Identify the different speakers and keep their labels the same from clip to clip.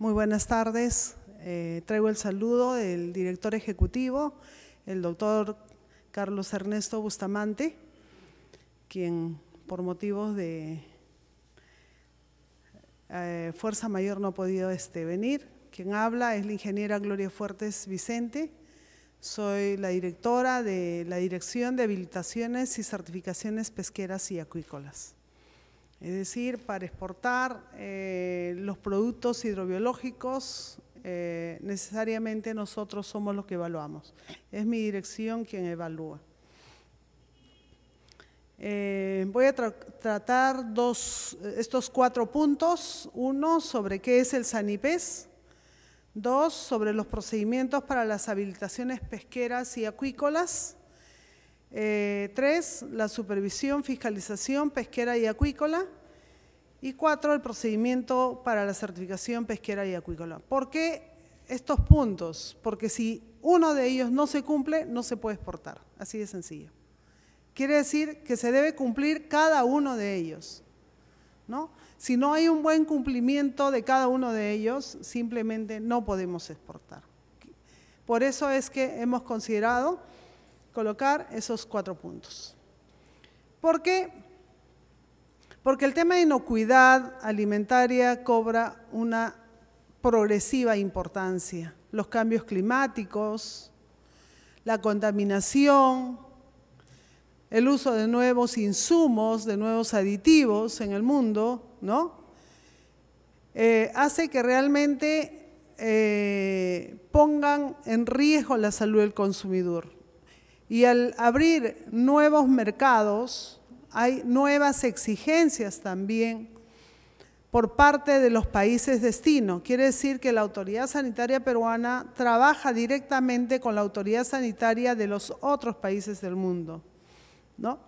Speaker 1: Muy buenas tardes. Eh, traigo el saludo del director ejecutivo, el doctor Carlos Ernesto Bustamante, quien por motivos de eh, fuerza mayor no ha podido este, venir. Quien habla es la ingeniera Gloria Fuertes Vicente. Soy la directora de la Dirección de Habilitaciones y Certificaciones Pesqueras y Acuícolas es decir, para exportar eh, los productos hidrobiológicos, eh, necesariamente nosotros somos los que evaluamos. Es mi dirección quien evalúa. Eh, voy a tratar estos cuatro puntos. Uno, sobre qué es el SANIPES. Dos, sobre los procedimientos para las habilitaciones pesqueras y acuícolas. Eh, tres, la supervisión, fiscalización pesquera y acuícola. Y cuatro, el procedimiento para la certificación pesquera y acuícola. ¿Por qué estos puntos? Porque si uno de ellos no se cumple, no se puede exportar. Así de sencillo. Quiere decir que se debe cumplir cada uno de ellos. ¿no? Si no hay un buen cumplimiento de cada uno de ellos, simplemente no podemos exportar. Por eso es que hemos considerado colocar esos cuatro puntos. ¿Por qué? Porque el tema de inocuidad alimentaria cobra una progresiva importancia. Los cambios climáticos, la contaminación, el uso de nuevos insumos, de nuevos aditivos en el mundo, ¿no? Eh, hace que realmente eh, pongan en riesgo la salud del consumidor. Y al abrir nuevos mercados, hay nuevas exigencias también por parte de los países destino. Quiere decir que la autoridad sanitaria peruana trabaja directamente con la autoridad sanitaria de los otros países del mundo. ¿no?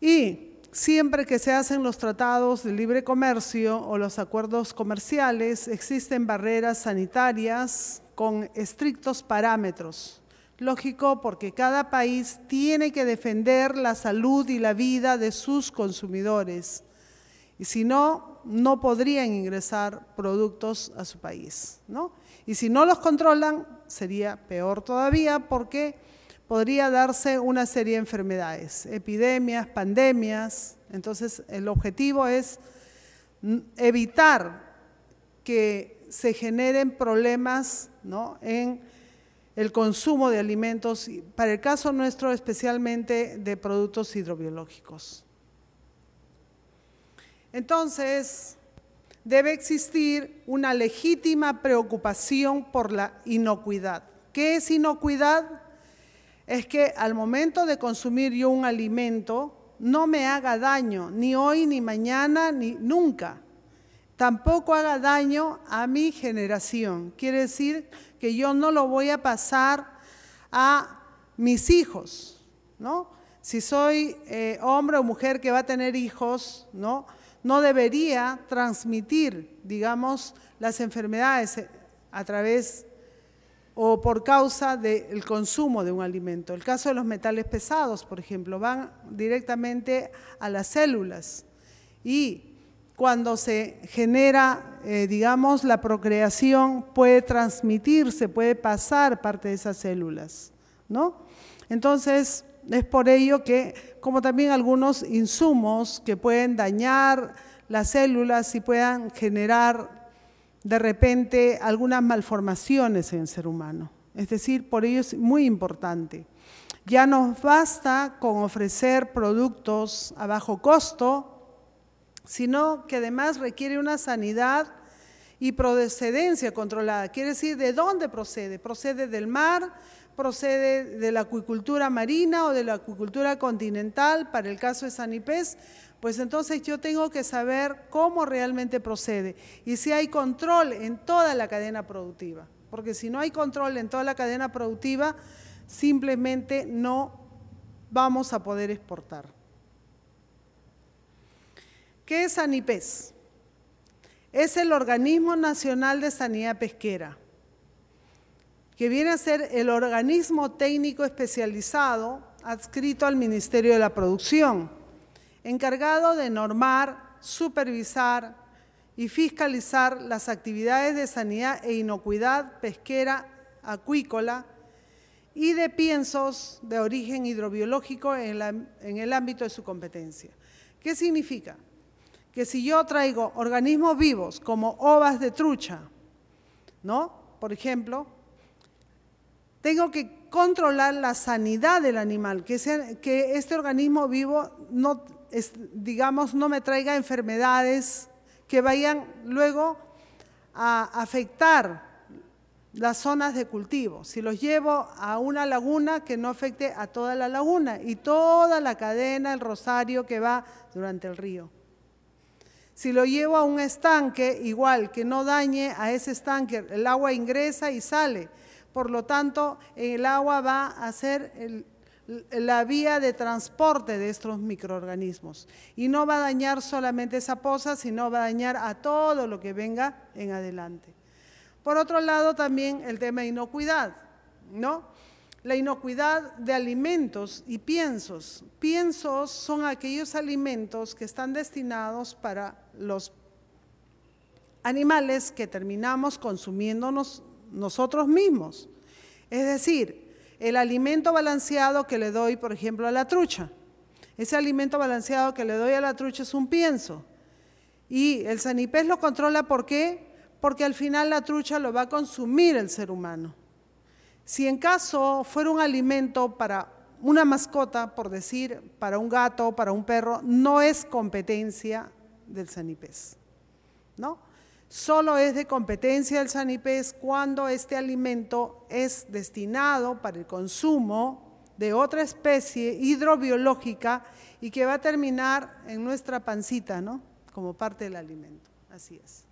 Speaker 1: Y siempre que se hacen los tratados de libre comercio o los acuerdos comerciales, existen barreras sanitarias con estrictos parámetros Lógico porque cada país tiene que defender la salud y la vida de sus consumidores. Y si no, no podrían ingresar productos a su país. ¿no? Y si no los controlan, sería peor todavía porque podría darse una serie de enfermedades, epidemias, pandemias. Entonces, el objetivo es evitar que se generen problemas ¿no? en el consumo de alimentos, para el caso nuestro especialmente de productos hidrobiológicos. Entonces, debe existir una legítima preocupación por la inocuidad. ¿Qué es inocuidad? Es que al momento de consumir yo un alimento no me haga daño, ni hoy, ni mañana, ni nunca. Tampoco haga daño a mi generación. Quiere decir que yo no lo voy a pasar a mis hijos, ¿no? Si soy eh, hombre o mujer que va a tener hijos, ¿no? No debería transmitir, digamos, las enfermedades eh, a través o por causa del consumo de un alimento. El caso de los metales pesados, por ejemplo, van directamente a las células y cuando se genera, eh, digamos, la procreación puede transmitirse, puede pasar parte de esas células, ¿no? Entonces, es por ello que, como también algunos insumos que pueden dañar las células y puedan generar de repente algunas malformaciones en el ser humano. Es decir, por ello es muy importante. Ya nos basta con ofrecer productos a bajo costo, sino que además requiere una sanidad y procedencia controlada. Quiere decir, ¿de dónde procede? ¿Procede del mar? ¿Procede de la acuicultura marina o de la acuicultura continental? Para el caso de Sanipés, pues entonces yo tengo que saber cómo realmente procede y si hay control en toda la cadena productiva. Porque si no hay control en toda la cadena productiva, simplemente no vamos a poder exportar. ¿Qué es ANIPES? Es el Organismo Nacional de Sanidad Pesquera, que viene a ser el organismo técnico especializado adscrito al Ministerio de la Producción, encargado de normar, supervisar y fiscalizar las actividades de sanidad e inocuidad pesquera, acuícola y de piensos de origen hidrobiológico en, el ámbito de su competencia. ¿Qué significa? que si yo traigo organismos vivos como ovas de trucha, ¿no? Por ejemplo, tengo que controlar la sanidad del animal, que, que este organismo vivo no, digamos, no me traiga enfermedades que vayan luego a afectar las zonas de cultivo. Si los llevo a una laguna, que no afecte a toda la laguna y toda la cadena, el rosario que va durante el río. Si lo llevo a un estanque, igual que no dañe a ese estanque, el agua ingresa y sale. Por lo tanto, el agua va a ser la vía de transporte de estos microorganismos. Y no va a dañar solamente esa poza, sino va a dañar a todo lo que venga en adelante. Por otro lado, también el tema de inocuidad, ¿no? la inocuidad de alimentos y piensos. Piensos son aquellos alimentos que están destinados para los animales que terminamos consumiéndonos nosotros mismos. Es decir, el alimento balanceado que le doy, por ejemplo, a la trucha. Ese alimento balanceado que le doy a la trucha es un pienso. Y el sanipés lo controla ¿por qué? Porque al final la trucha lo va a consumir el ser humano. Si en caso fuera un alimento para una mascota, por decir, para un gato, para un perro, no es competencia del Sanipés, ¿no? Solo es de competencia del Sanipés cuando este alimento es destinado para el consumo de otra especie hidrobiológica y que va a terminar en nuestra pancita, ¿no? Como parte del alimento. Así es.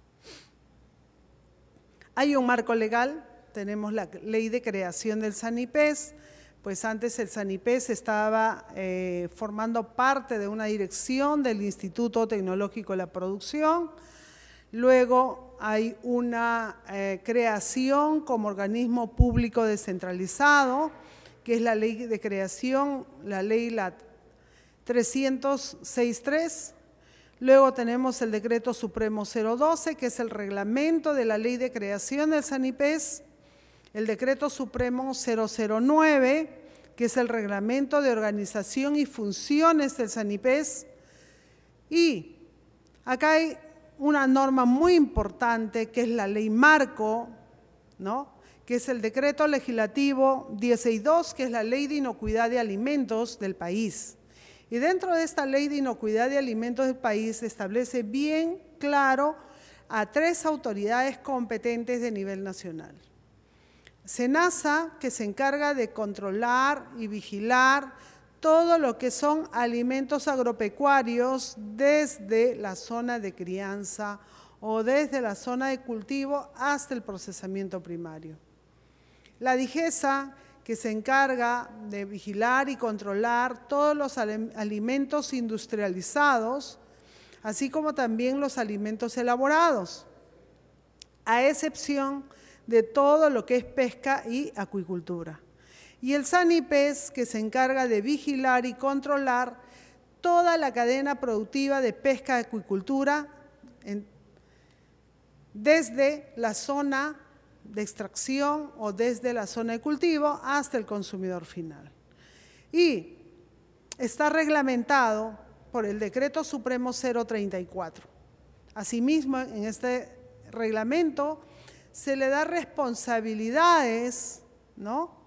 Speaker 1: Hay un marco legal tenemos la ley de creación del SANIPES, pues antes el SANIPES estaba eh, formando parte de una dirección del Instituto Tecnológico de la Producción, luego hay una eh, creación como organismo público descentralizado, que es la ley de creación, la ley la 306.3, Luego tenemos el decreto supremo 012, que es el reglamento de la ley de creación del SANIPES el decreto supremo 009, que es el reglamento de organización y funciones del SANIPES. Y acá hay una norma muy importante que es la ley marco, ¿no? que es el decreto legislativo 162, que es la ley de inocuidad de alimentos del país. Y dentro de esta ley de inocuidad de alimentos del país se establece bien claro a tres autoridades competentes de nivel nacional. SENASA, que se encarga de controlar y vigilar todo lo que son alimentos agropecuarios desde la zona de crianza o desde la zona de cultivo hasta el procesamiento primario. La DIGESA, que se encarga de vigilar y controlar todos los alimentos industrializados, así como también los alimentos elaborados, a excepción de todo lo que es pesca y acuicultura. Y el SANIPES, que se encarga de vigilar y controlar toda la cadena productiva de pesca y acuicultura desde la zona de extracción o desde la zona de cultivo hasta el consumidor final. Y está reglamentado por el Decreto Supremo 034. Asimismo, en este reglamento se le da responsabilidades, ¿no?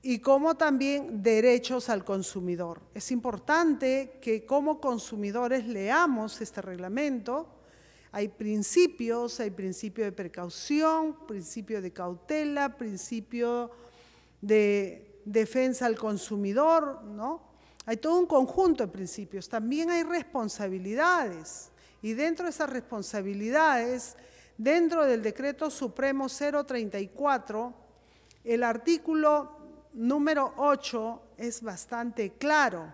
Speaker 1: Y como también derechos al consumidor. Es importante que como consumidores leamos este reglamento. Hay principios, hay principio de precaución, principio de cautela, principio de defensa al consumidor, ¿no? Hay todo un conjunto de principios. También hay responsabilidades. Y dentro de esas responsabilidades dentro del decreto supremo 034, el artículo número 8 es bastante claro,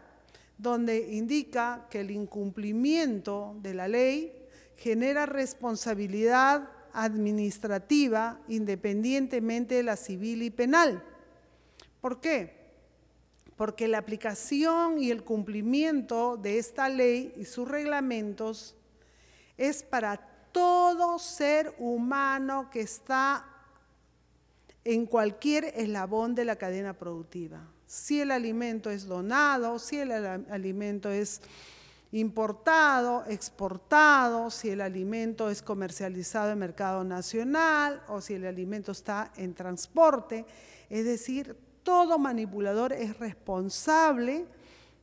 Speaker 1: donde indica que el incumplimiento de la ley genera responsabilidad administrativa independientemente de la civil y penal. ¿Por qué? Porque la aplicación y el cumplimiento de esta ley y sus reglamentos es para todo ser humano que está en cualquier eslabón de la cadena productiva. Si el alimento es donado, si el alimento es importado, exportado, si el alimento es comercializado en mercado nacional o si el alimento está en transporte. Es decir, todo manipulador es responsable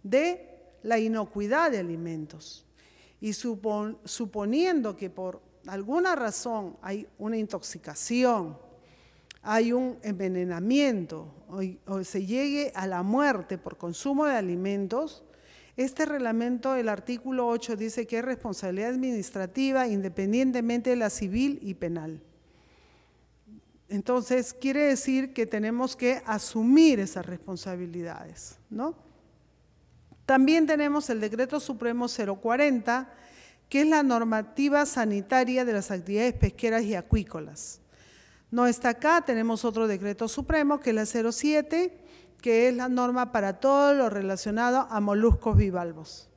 Speaker 1: de la inocuidad de alimentos y suponiendo que por alguna razón hay una intoxicación, hay un envenenamiento o, o se llegue a la muerte por consumo de alimentos, este reglamento, el artículo 8, dice que es responsabilidad administrativa independientemente de la civil y penal. Entonces, quiere decir que tenemos que asumir esas responsabilidades, ¿no? También tenemos el Decreto Supremo 040, que es la normativa sanitaria de las actividades pesqueras y acuícolas. No está acá, tenemos otro decreto supremo, que es la 07, que es la norma para todo lo relacionado a moluscos bivalvos.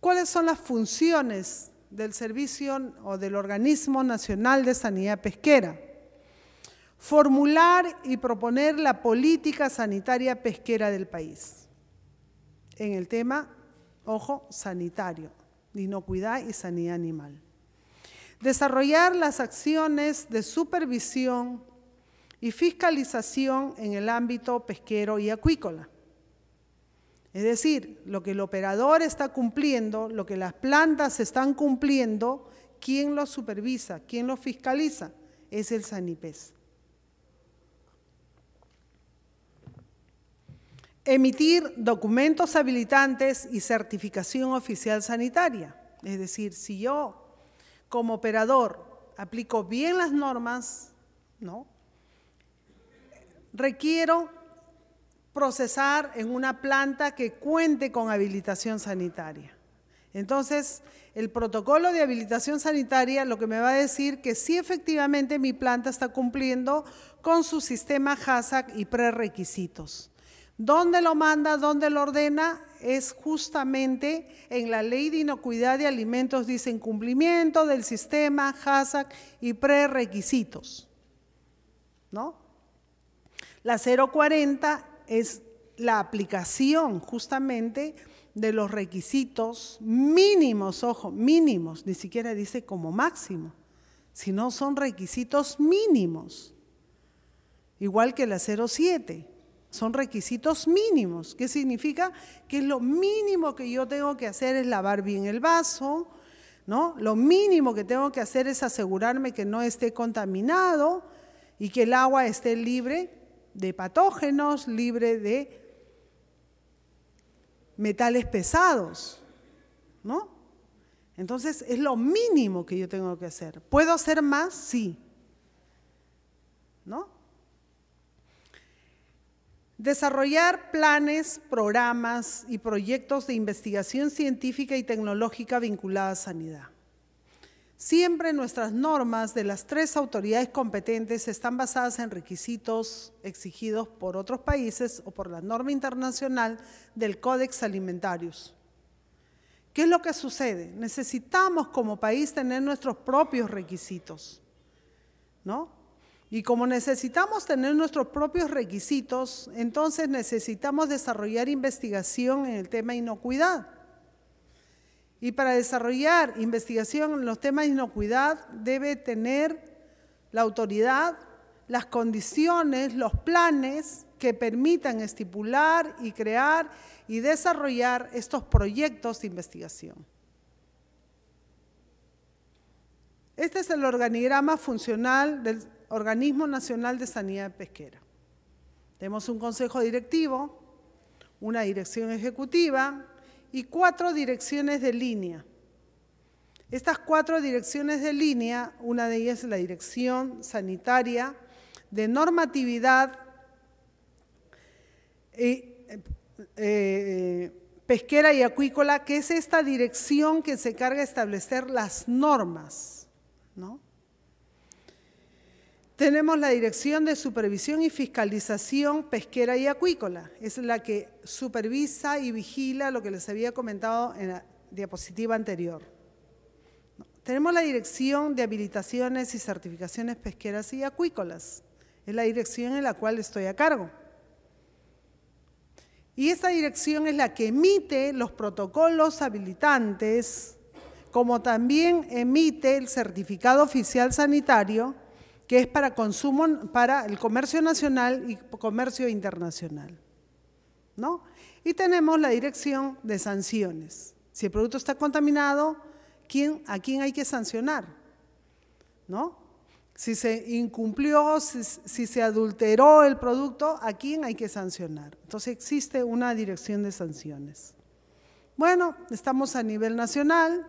Speaker 1: ¿Cuáles son las funciones del Servicio o del Organismo Nacional de Sanidad Pesquera? Formular y proponer la política sanitaria pesquera del país. En el tema, ojo, sanitario, inocuidad y sanidad animal. Desarrollar las acciones de supervisión y fiscalización en el ámbito pesquero y acuícola. Es decir, lo que el operador está cumpliendo, lo que las plantas están cumpliendo, ¿quién lo supervisa? ¿Quién lo fiscaliza? Es el Sanipes. Emitir documentos habilitantes y certificación oficial sanitaria. Es decir, si yo como operador aplico bien las normas, ¿no? requiero procesar en una planta que cuente con habilitación sanitaria. Entonces, el protocolo de habilitación sanitaria lo que me va a decir que sí efectivamente mi planta está cumpliendo con su sistema HACCP y prerequisitos. ¿Dónde lo manda? ¿Dónde lo ordena? Es justamente en la ley de inocuidad de alimentos, dice cumplimiento del sistema HASAC y prerequisitos. ¿No? La 040 es la aplicación justamente de los requisitos mínimos, ojo, mínimos, ni siquiera dice como máximo, sino son requisitos mínimos, igual que la 07. Son requisitos mínimos. ¿Qué significa? Que lo mínimo que yo tengo que hacer es lavar bien el vaso, ¿no? Lo mínimo que tengo que hacer es asegurarme que no esté contaminado y que el agua esté libre de patógenos, libre de metales pesados, ¿no? Entonces es lo mínimo que yo tengo que hacer. ¿Puedo hacer más? Sí. ¿No? Desarrollar planes, programas y proyectos de investigación científica y tecnológica vinculada a sanidad. Siempre nuestras normas de las tres autoridades competentes están basadas en requisitos exigidos por otros países o por la norma internacional del Codex Alimentarius. ¿Qué es lo que sucede? Necesitamos como país tener nuestros propios requisitos, ¿no? Y como necesitamos tener nuestros propios requisitos, entonces necesitamos desarrollar investigación en el tema inocuidad. Y para desarrollar investigación en los temas de inocuidad debe tener la autoridad las condiciones, los planes que permitan estipular y crear y desarrollar estos proyectos de investigación. Este es el organigrama funcional del Organismo Nacional de Sanidad Pesquera. Tenemos un consejo directivo, una dirección ejecutiva y cuatro direcciones de línea. Estas cuatro direcciones de línea, una de ellas es la dirección sanitaria de normatividad eh, eh, eh, pesquera y acuícola, que es esta dirección que se encarga de establecer las normas, ¿no? Tenemos la Dirección de Supervisión y Fiscalización Pesquera y Acuícola. Es la que supervisa y vigila lo que les había comentado en la diapositiva anterior. Tenemos la Dirección de Habilitaciones y Certificaciones Pesqueras y Acuícolas. Es la dirección en la cual estoy a cargo. Y esa dirección es la que emite los protocolos habilitantes, como también emite el certificado oficial sanitario que es para consumo, para el comercio nacional y comercio internacional. ¿No? Y tenemos la dirección de sanciones. Si el producto está contaminado, ¿a quién hay que sancionar? ¿No? Si se incumplió, si, se adulteró el producto, ¿a quién hay que sancionar? Entonces existe una dirección de sanciones. Bueno, estamos a nivel nacional,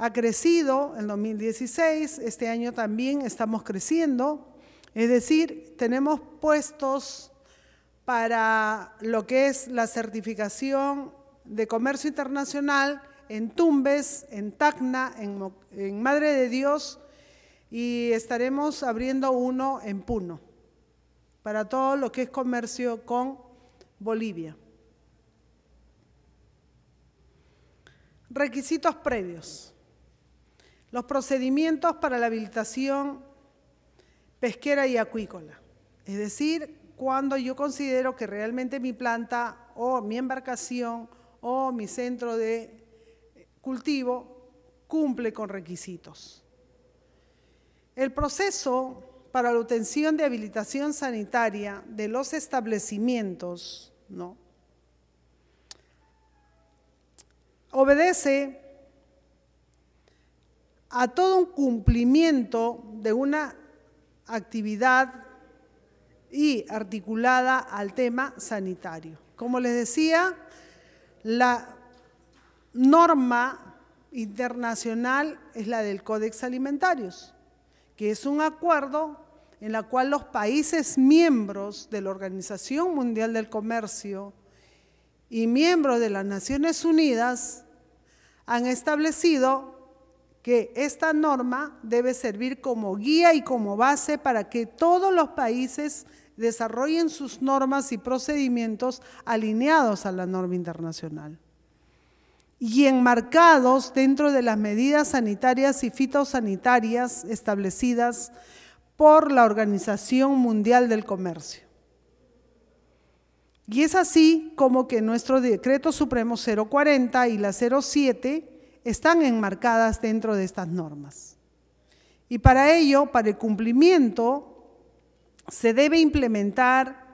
Speaker 1: ha crecido en 2016, este año también estamos creciendo, es decir, tenemos puestos para lo que es la certificación de comercio internacional en Tumbes, en Tacna, en, en Madre de Dios y estaremos abriendo uno en Puno para todo lo que es comercio con Bolivia. Requisitos previos los procedimientos para la habilitación pesquera y acuícola. Es decir, cuando yo considero que realmente mi planta o mi embarcación o mi centro de cultivo cumple con requisitos. El proceso para la obtención de habilitación sanitaria de los establecimientos, ¿no? Obedece a todo un cumplimiento de una actividad y articulada al tema sanitario. Como les decía, la norma internacional es la del Códex Alimentarios, que es un acuerdo en la cual los países miembros de la Organización Mundial del Comercio y miembros de las Naciones Unidas han establecido que esta norma debe servir como guía y como base para que todos los países desarrollen sus normas y procedimientos alineados a la norma internacional y enmarcados dentro de las medidas sanitarias y fitosanitarias establecidas por la Organización Mundial del Comercio. Y es así como que nuestro decreto supremo 040 y la 07 están enmarcadas dentro de estas normas. Y para ello, para el cumplimiento, se debe implementar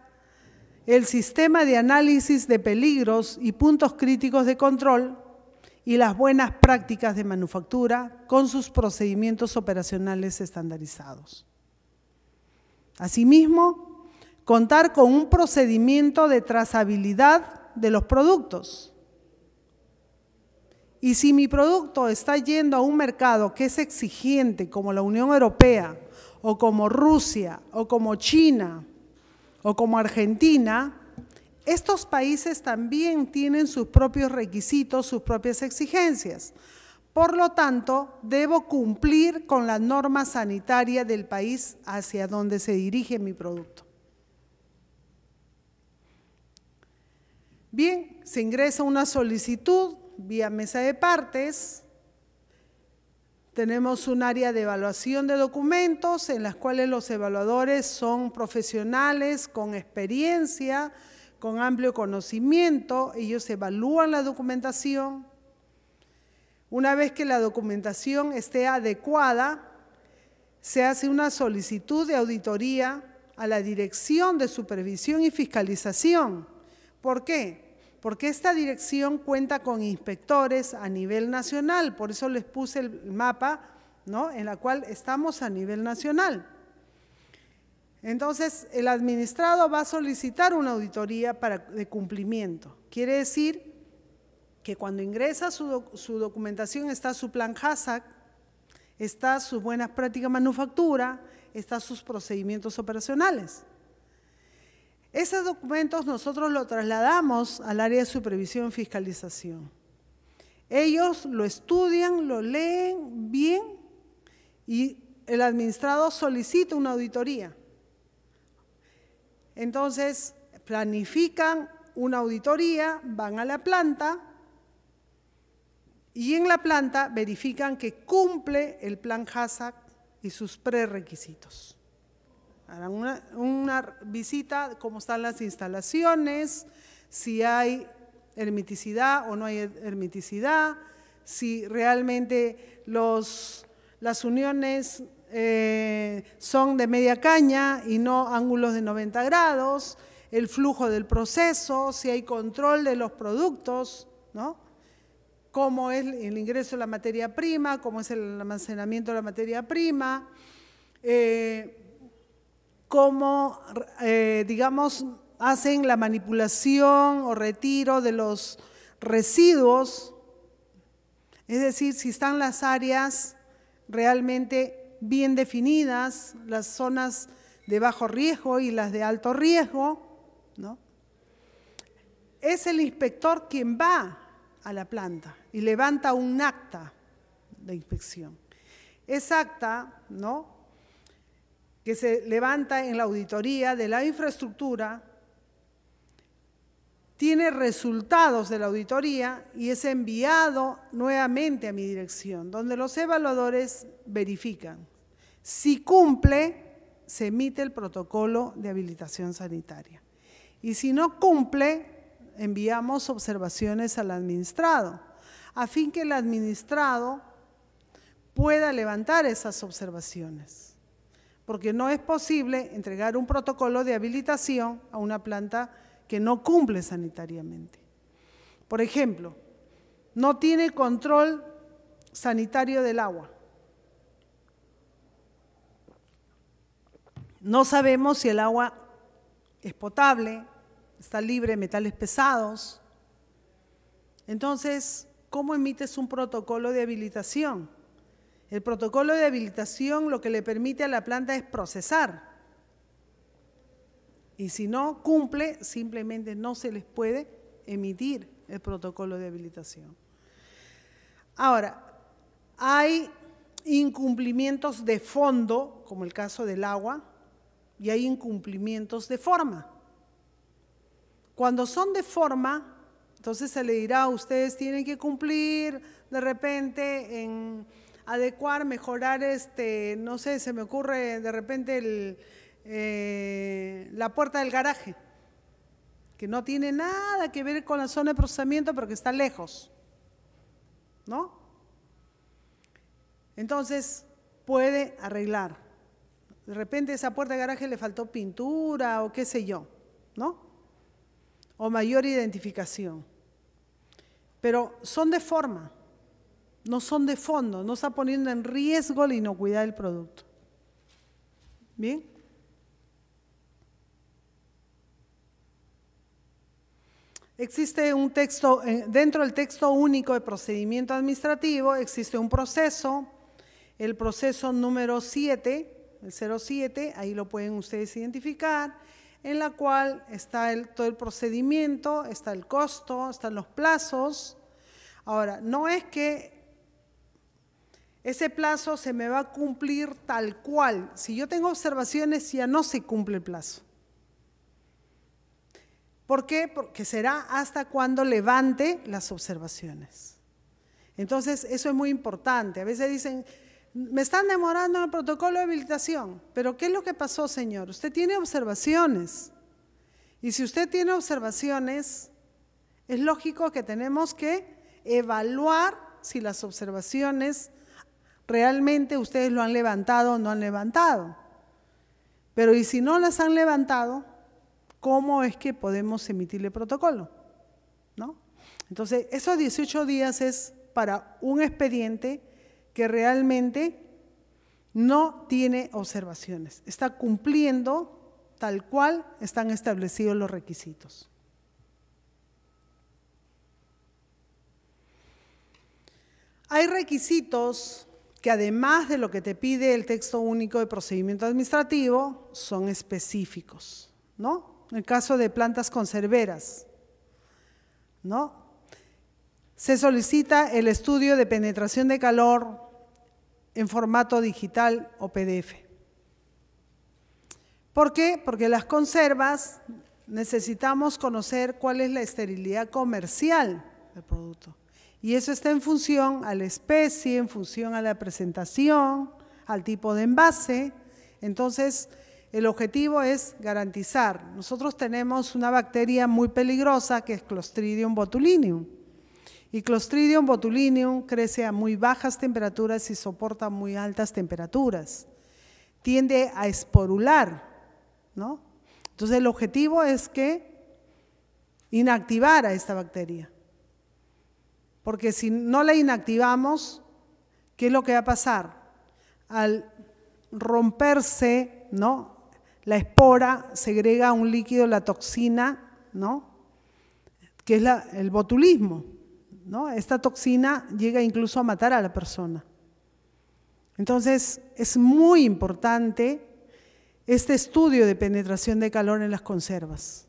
Speaker 1: el sistema de análisis de peligros y puntos críticos de control y las buenas prácticas de manufactura con sus procedimientos operacionales estandarizados. Asimismo, contar con un procedimiento de trazabilidad de los productos y si mi producto está yendo a un mercado que es exigente como la Unión Europea o como Rusia o como China o como Argentina, estos países también tienen sus propios requisitos, sus propias exigencias. Por lo tanto, debo cumplir con la norma sanitaria del país hacia donde se dirige mi producto. Bien, se ingresa una solicitud vía mesa de partes. Tenemos un área de evaluación de documentos en las cuales los evaluadores son profesionales con experiencia, con amplio conocimiento, ellos evalúan la documentación. Una vez que la documentación esté adecuada, se hace una solicitud de auditoría a la Dirección de Supervisión y Fiscalización. ¿Por qué? porque esta dirección cuenta con inspectores a nivel nacional, por eso les puse el mapa, En la cual estamos a nivel nacional. Entonces, el administrado va a solicitar una auditoría de cumplimiento. Quiere decir que cuando ingresa su, documentación está su plan HASAC, está sus buenas prácticas manufactura, está sus procedimientos operacionales. Esos documentos nosotros los trasladamos al área de supervisión y fiscalización. Ellos lo estudian, lo leen bien y el administrado solicita una auditoría. Entonces, planifican una auditoría, van a la planta y en la planta verifican que cumple el plan HASAC y sus prerequisitos. Harán una, una visita, cómo están las instalaciones, si hay hermeticidad o no hay hermeticidad, si realmente los, las uniones eh, son de media caña y no ángulos de 90 grados, el flujo del proceso, si hay control de los productos, ¿no? cómo es el ingreso de la materia prima, cómo es el almacenamiento de la materia prima, eh, cómo, eh, digamos, hacen la manipulación o retiro de los residuos, es decir, si están las áreas realmente bien definidas, las zonas de bajo riesgo y las de alto riesgo, ¿no? Es el inspector quien va a la planta y levanta un acta de inspección. Esa acta, ¿no? que se levanta en la auditoría de la infraestructura, tiene resultados de la auditoría y es enviado nuevamente a mi dirección, donde los evaluadores verifican. Si cumple, se emite el protocolo de habilitación sanitaria. Y si no cumple, enviamos observaciones al administrado, a fin que el administrado pueda levantar esas observaciones porque no es posible entregar un protocolo de habilitación a una planta que no cumple sanitariamente. Por ejemplo, no tiene control sanitario del agua. No sabemos si el agua es potable, está libre de metales pesados. Entonces, ¿cómo emites un protocolo de habilitación? El protocolo de habilitación lo que le permite a la planta es procesar. Y si no cumple, simplemente no se les puede emitir el protocolo de habilitación. Ahora, hay incumplimientos de fondo, como el caso del agua, y hay incumplimientos de forma. Cuando son de forma, entonces se le dirá, ustedes tienen que cumplir de repente en adecuar, mejorar, este, no sé, se me ocurre de repente eh, la puerta del garaje, que no tiene nada que ver con la zona de procesamiento, pero que está lejos, ¿no? Entonces, puede arreglar. De repente esa puerta de garaje le faltó pintura o qué sé yo, ¿no? O mayor identificación. Pero son de forma no son de fondo, no está poniendo en riesgo la inocuidad del producto. ¿Bien? Existe un texto, eh, dentro del texto único de procedimiento administrativo, existe un proceso, el proceso número 7, el 07, ahí lo pueden ustedes identificar, en la cual está el, todo el procedimiento, está el costo, están los plazos. Ahora, no es que ese plazo se me va a cumplir tal cual. Si yo tengo observaciones, ya no se cumple el plazo. ¿Por qué? Porque será hasta cuando levante las observaciones. Entonces, eso es muy importante. A veces dicen, me están demorando en el protocolo de habilitación, pero ¿qué es lo que pasó, señor? Usted tiene observaciones. Y si usted tiene observaciones, es lógico que tenemos que evaluar si las observaciones realmente ustedes lo han levantado o no han levantado. Pero y si no las han levantado, ¿cómo es que podemos emitirle protocolo? ¿No? Entonces, esos 18 días es para un expediente que realmente no tiene observaciones, está cumpliendo tal cual están establecidos los requisitos. Hay requisitos que además de lo que te pide el texto único de procedimiento administrativo, son específicos, ¿no? En el caso de plantas conserveras, ¿no? Se solicita el estudio de penetración de calor en formato digital o PDF. ¿Por qué? Porque las conservas necesitamos conocer cuál es la esterilidad comercial del producto. Y eso está en función a la especie, en función a la presentación, al tipo de envase. Entonces, el objetivo es garantizar. Nosotros tenemos una bacteria muy peligrosa que es Clostridium botulinum. Y Clostridium botulinum crece a muy bajas temperaturas y soporta muy altas temperaturas. Tiende a esporular, ¿no? Entonces el objetivo es que inactivar a esta bacteria. Porque si no la inactivamos, ¿qué es lo que va a pasar? Al romperse, ¿no? La espora segrega un líquido, la toxina, ¿no? Que es el botulismo, ¿no? Esta toxina llega incluso a matar a la persona. Entonces, es muy importante este estudio de penetración de calor en las conservas.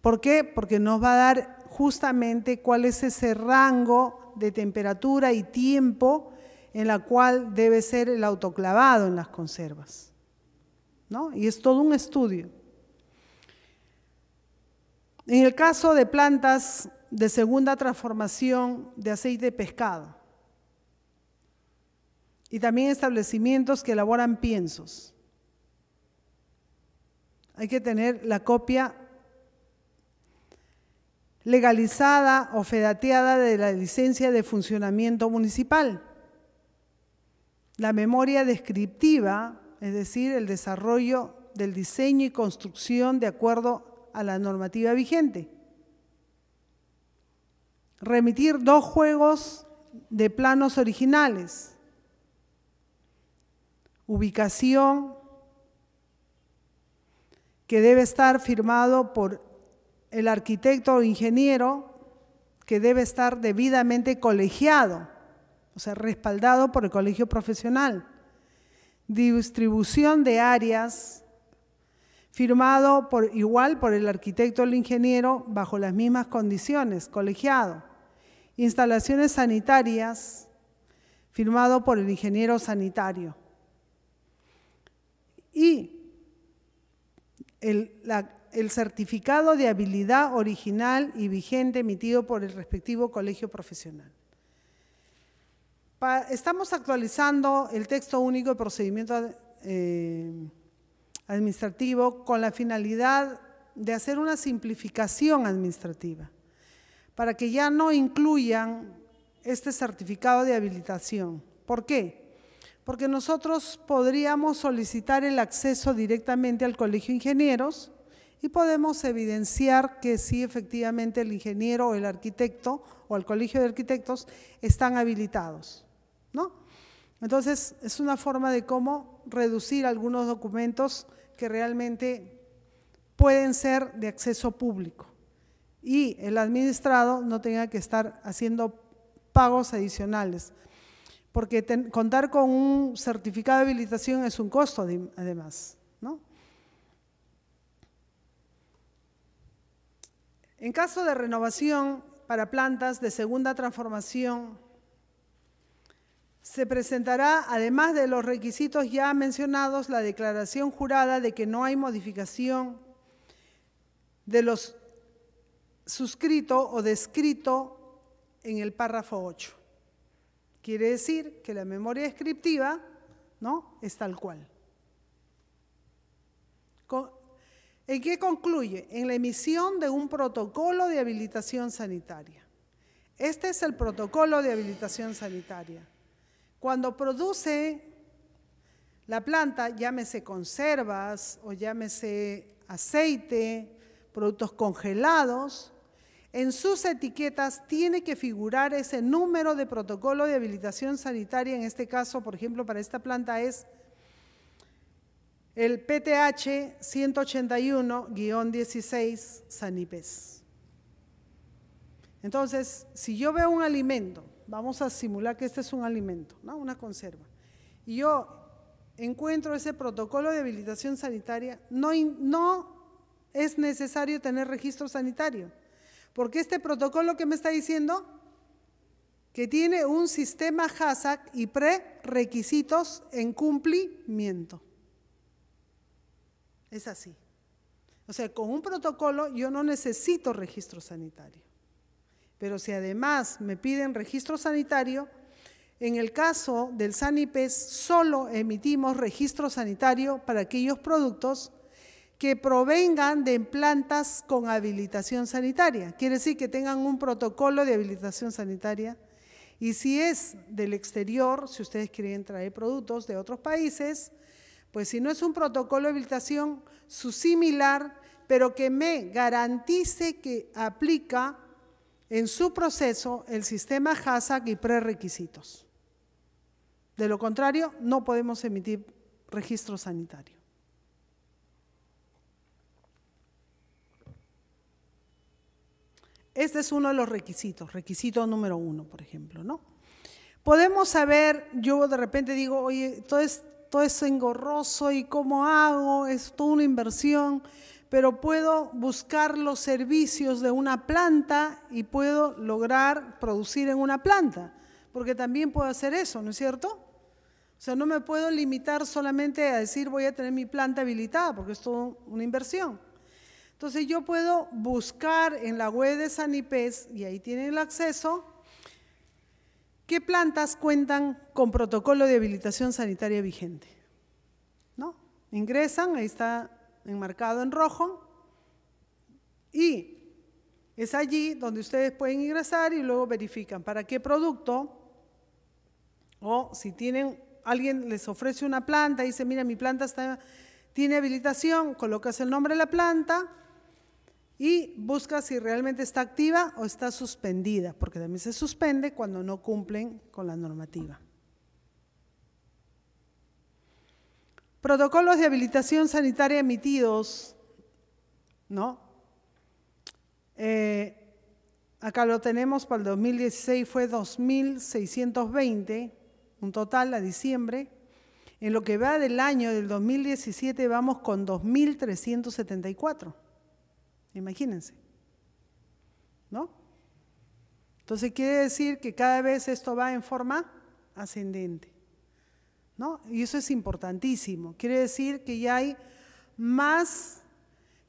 Speaker 1: ¿Por qué? Porque nos va a dar justamente cuál es ese rango de temperatura y tiempo en la cual debe ser el autoclavado en las conservas. ¿no? Y es todo un estudio. En el caso de plantas de segunda transformación de aceite de pescado y también establecimientos que elaboran piensos. Hay que tener la copia legalizada o fedateada de la licencia de funcionamiento municipal. La memoria descriptiva, es decir, el desarrollo del diseño y construcción de acuerdo a la normativa vigente. Remitir dos juegos de planos originales. Ubicación que debe estar firmado por el arquitecto o ingeniero que debe estar debidamente colegiado, o sea, respaldado por el colegio profesional. Distribución de áreas firmado por, igual por el arquitecto o el ingeniero bajo las mismas condiciones, colegiado. Instalaciones sanitarias firmado por el ingeniero sanitario. Y el, la, el certificado de habilidad original y vigente emitido por el respectivo colegio profesional. estamos actualizando el texto único de procedimiento eh, administrativo con la finalidad de hacer una simplificación administrativa para que ya no incluyan este certificado de habilitación. ¿Por qué? Porque nosotros podríamos solicitar el acceso directamente al Colegio de Ingenieros y podemos evidenciar que sí efectivamente el ingeniero o el arquitecto o el colegio de arquitectos están habilitados, ¿no? Entonces, es una forma de cómo reducir algunos documentos que realmente pueden ser de acceso público y el administrado no tenga que estar haciendo pagos adicionales, porque contar con un certificado de habilitación es un costo además. En caso de renovación para plantas de segunda transformación, se presentará, además de los requisitos ya mencionados, la declaración jurada de que no hay modificación de los suscrito o descrito en el párrafo 8. Quiere decir que la memoria descriptiva ¿no? es tal cual. ¿En qué concluye? En la emisión de un protocolo de habilitación sanitaria. Este es el protocolo de habilitación sanitaria. Cuando produce la planta, llámese conservas o llámese aceite, productos congelados, en sus etiquetas tiene que figurar ese número de protocolo de habilitación sanitaria, en este caso, por ejemplo, para esta planta es el PTH 181-16 Sanipes. Entonces, si yo veo un alimento, vamos a simular que este es un alimento, una conserva, y yo encuentro ese protocolo de habilitación sanitaria, no, es necesario tener registro sanitario, porque este protocolo que me está diciendo que tiene un sistema HASAC y prerequisitos en cumplimiento. Es así. O sea, con un protocolo yo no necesito registro sanitario. Pero si además me piden registro sanitario, en el caso del Sanipes solo emitimos registro sanitario para aquellos productos que provengan de plantas con habilitación sanitaria. Quiere decir que tengan un protocolo de habilitación sanitaria. Y si es del exterior, si ustedes quieren traer productos de otros países, pues si no es un protocolo de habilitación, su similar, pero que me garantice que aplica en su proceso el sistema HASAC y prerequisitos. De lo contrario, no podemos emitir registro sanitario. Este es uno de los requisitos, requisito número uno, por ejemplo, ¿no? Podemos saber, yo de repente digo, oye, entonces todo es engorroso y cómo hago, es toda una inversión, pero puedo buscar los servicios de una planta y puedo lograr producir en una planta, porque también puedo hacer eso, ¿no es cierto? O sea, no me puedo limitar solamente a decir voy a tener mi planta habilitada, porque es toda una inversión. Entonces yo puedo buscar en la web de Sanipes, y ahí tienen el acceso, ¿Qué plantas cuentan con protocolo de habilitación sanitaria vigente? ¿No? Ingresan, ahí está enmarcado en rojo, y es allí donde ustedes pueden ingresar y luego verifican para qué producto o si tienen alguien les ofrece una planta y dice, mira, mi planta está, tiene habilitación, colocas el nombre de la planta, y busca si realmente está activa o está suspendida, porque también se suspende cuando no cumplen con la normativa. Protocolos de habilitación sanitaria emitidos, ¿no? Eh, acá lo tenemos para el 2016 fue 2.620, un total a diciembre. En lo que va del año del 2017 vamos con 2.374. Imagínense. ¿No? Entonces quiere decir que cada vez esto va en forma ascendente. ¿No? Y eso es importantísimo. Quiere decir que ya hay más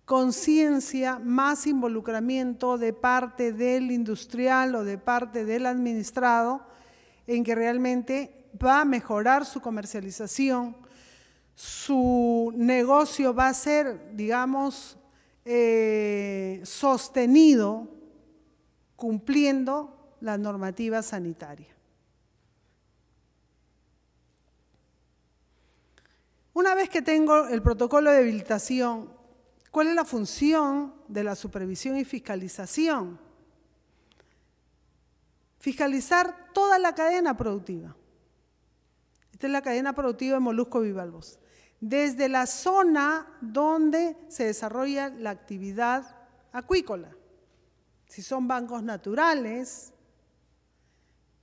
Speaker 1: conciencia, más involucramiento de parte del industrial o de parte del administrado en que realmente va a mejorar su comercialización, su negocio va a ser, digamos, eh, sostenido cumpliendo la normativa sanitaria. Una vez que tengo el protocolo de habilitación, ¿cuál es la función de la supervisión y fiscalización? Fiscalizar toda la cadena productiva. Esta es la cadena productiva de Molusco Bivalvos desde la zona donde se desarrolla la actividad acuícola. Si son bancos naturales,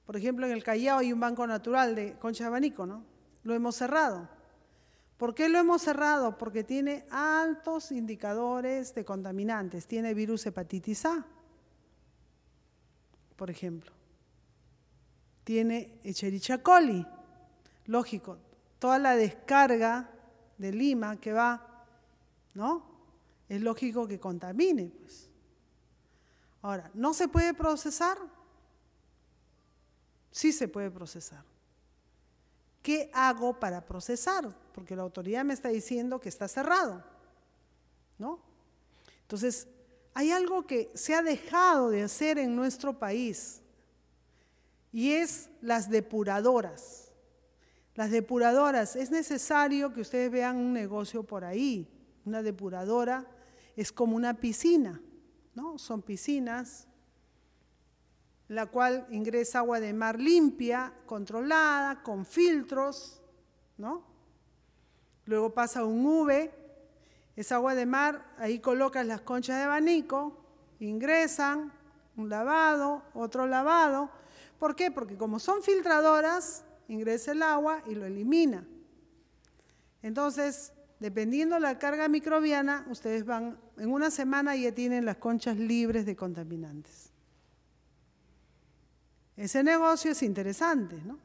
Speaker 1: por ejemplo, en el Callao hay un banco natural de concha de abanico, ¿no? Lo hemos cerrado. ¿Por qué lo hemos cerrado? Porque tiene altos indicadores de contaminantes. Tiene virus hepatitis A, por ejemplo. Tiene Echerichia coli. Lógico, toda la descarga de Lima que va, ¿no? Es lógico que contamine, pues. Ahora, ¿no se puede procesar? Sí se puede procesar. ¿Qué hago para procesar? Porque la autoridad me está diciendo que está cerrado, ¿no? Entonces, hay algo que se ha dejado de hacer en nuestro país y es las depuradoras. Las depuradoras, es necesario que ustedes vean un negocio por ahí. Una depuradora es como una piscina, ¿no? Son piscinas la cual ingresa agua de mar limpia, controlada, con filtros, ¿no? Luego pasa un V, esa agua de mar, ahí colocas las conchas de abanico, ingresan, un lavado, otro lavado. ¿Por qué? Porque como son filtradoras, ingresa el agua y lo elimina. Entonces, dependiendo de la carga microbiana, ustedes van, en una semana ya tienen las conchas libres de contaminantes. Ese negocio es interesante, ¿no?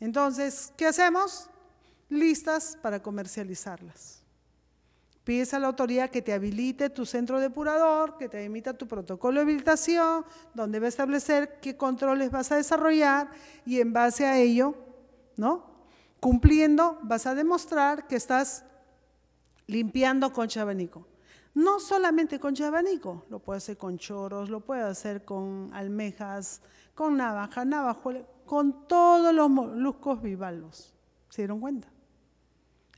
Speaker 1: Entonces, ¿qué hacemos? Listas para comercializarlas. Pides a la autoridad que te habilite tu centro depurador, que te emita tu protocolo de habilitación, donde va a establecer qué controles vas a desarrollar y en base a ello, ¿no? Cumpliendo, vas a demostrar que estás limpiando concha abanico. No solamente concha abanico, lo puede hacer con choros, lo puede hacer con almejas, con navaja, navajo, con todos los moluscos bivalvos. ¿Se dieron cuenta?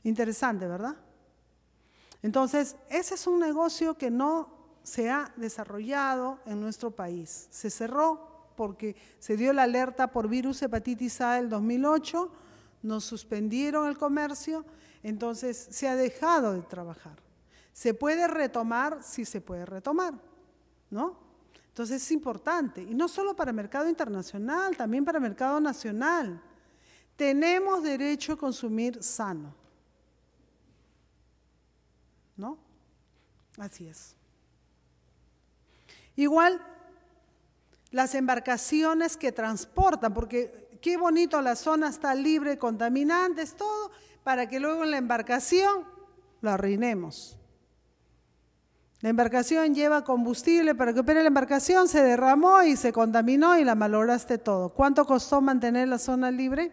Speaker 1: Interesante, ¿verdad? Entonces, ese es un negocio que no se ha desarrollado en nuestro país. Se cerró porque se dio la alerta por virus hepatitis A del 2008, nos suspendieron el comercio, entonces se ha dejado de trabajar. Se puede retomar si se puede retomar, ¿no? Entonces es importante, y no solo para el mercado internacional, también para el mercado nacional. Tenemos derecho a consumir sano. ¿no? Así es. Igual las embarcaciones que transportan, porque qué bonito la zona está libre de contaminantes, todo, para que luego en la embarcación la arruinemos. La embarcación lleva combustible para que opere la embarcación, se derramó y se contaminó y la malograste todo. ¿Cuánto costó mantener la zona libre?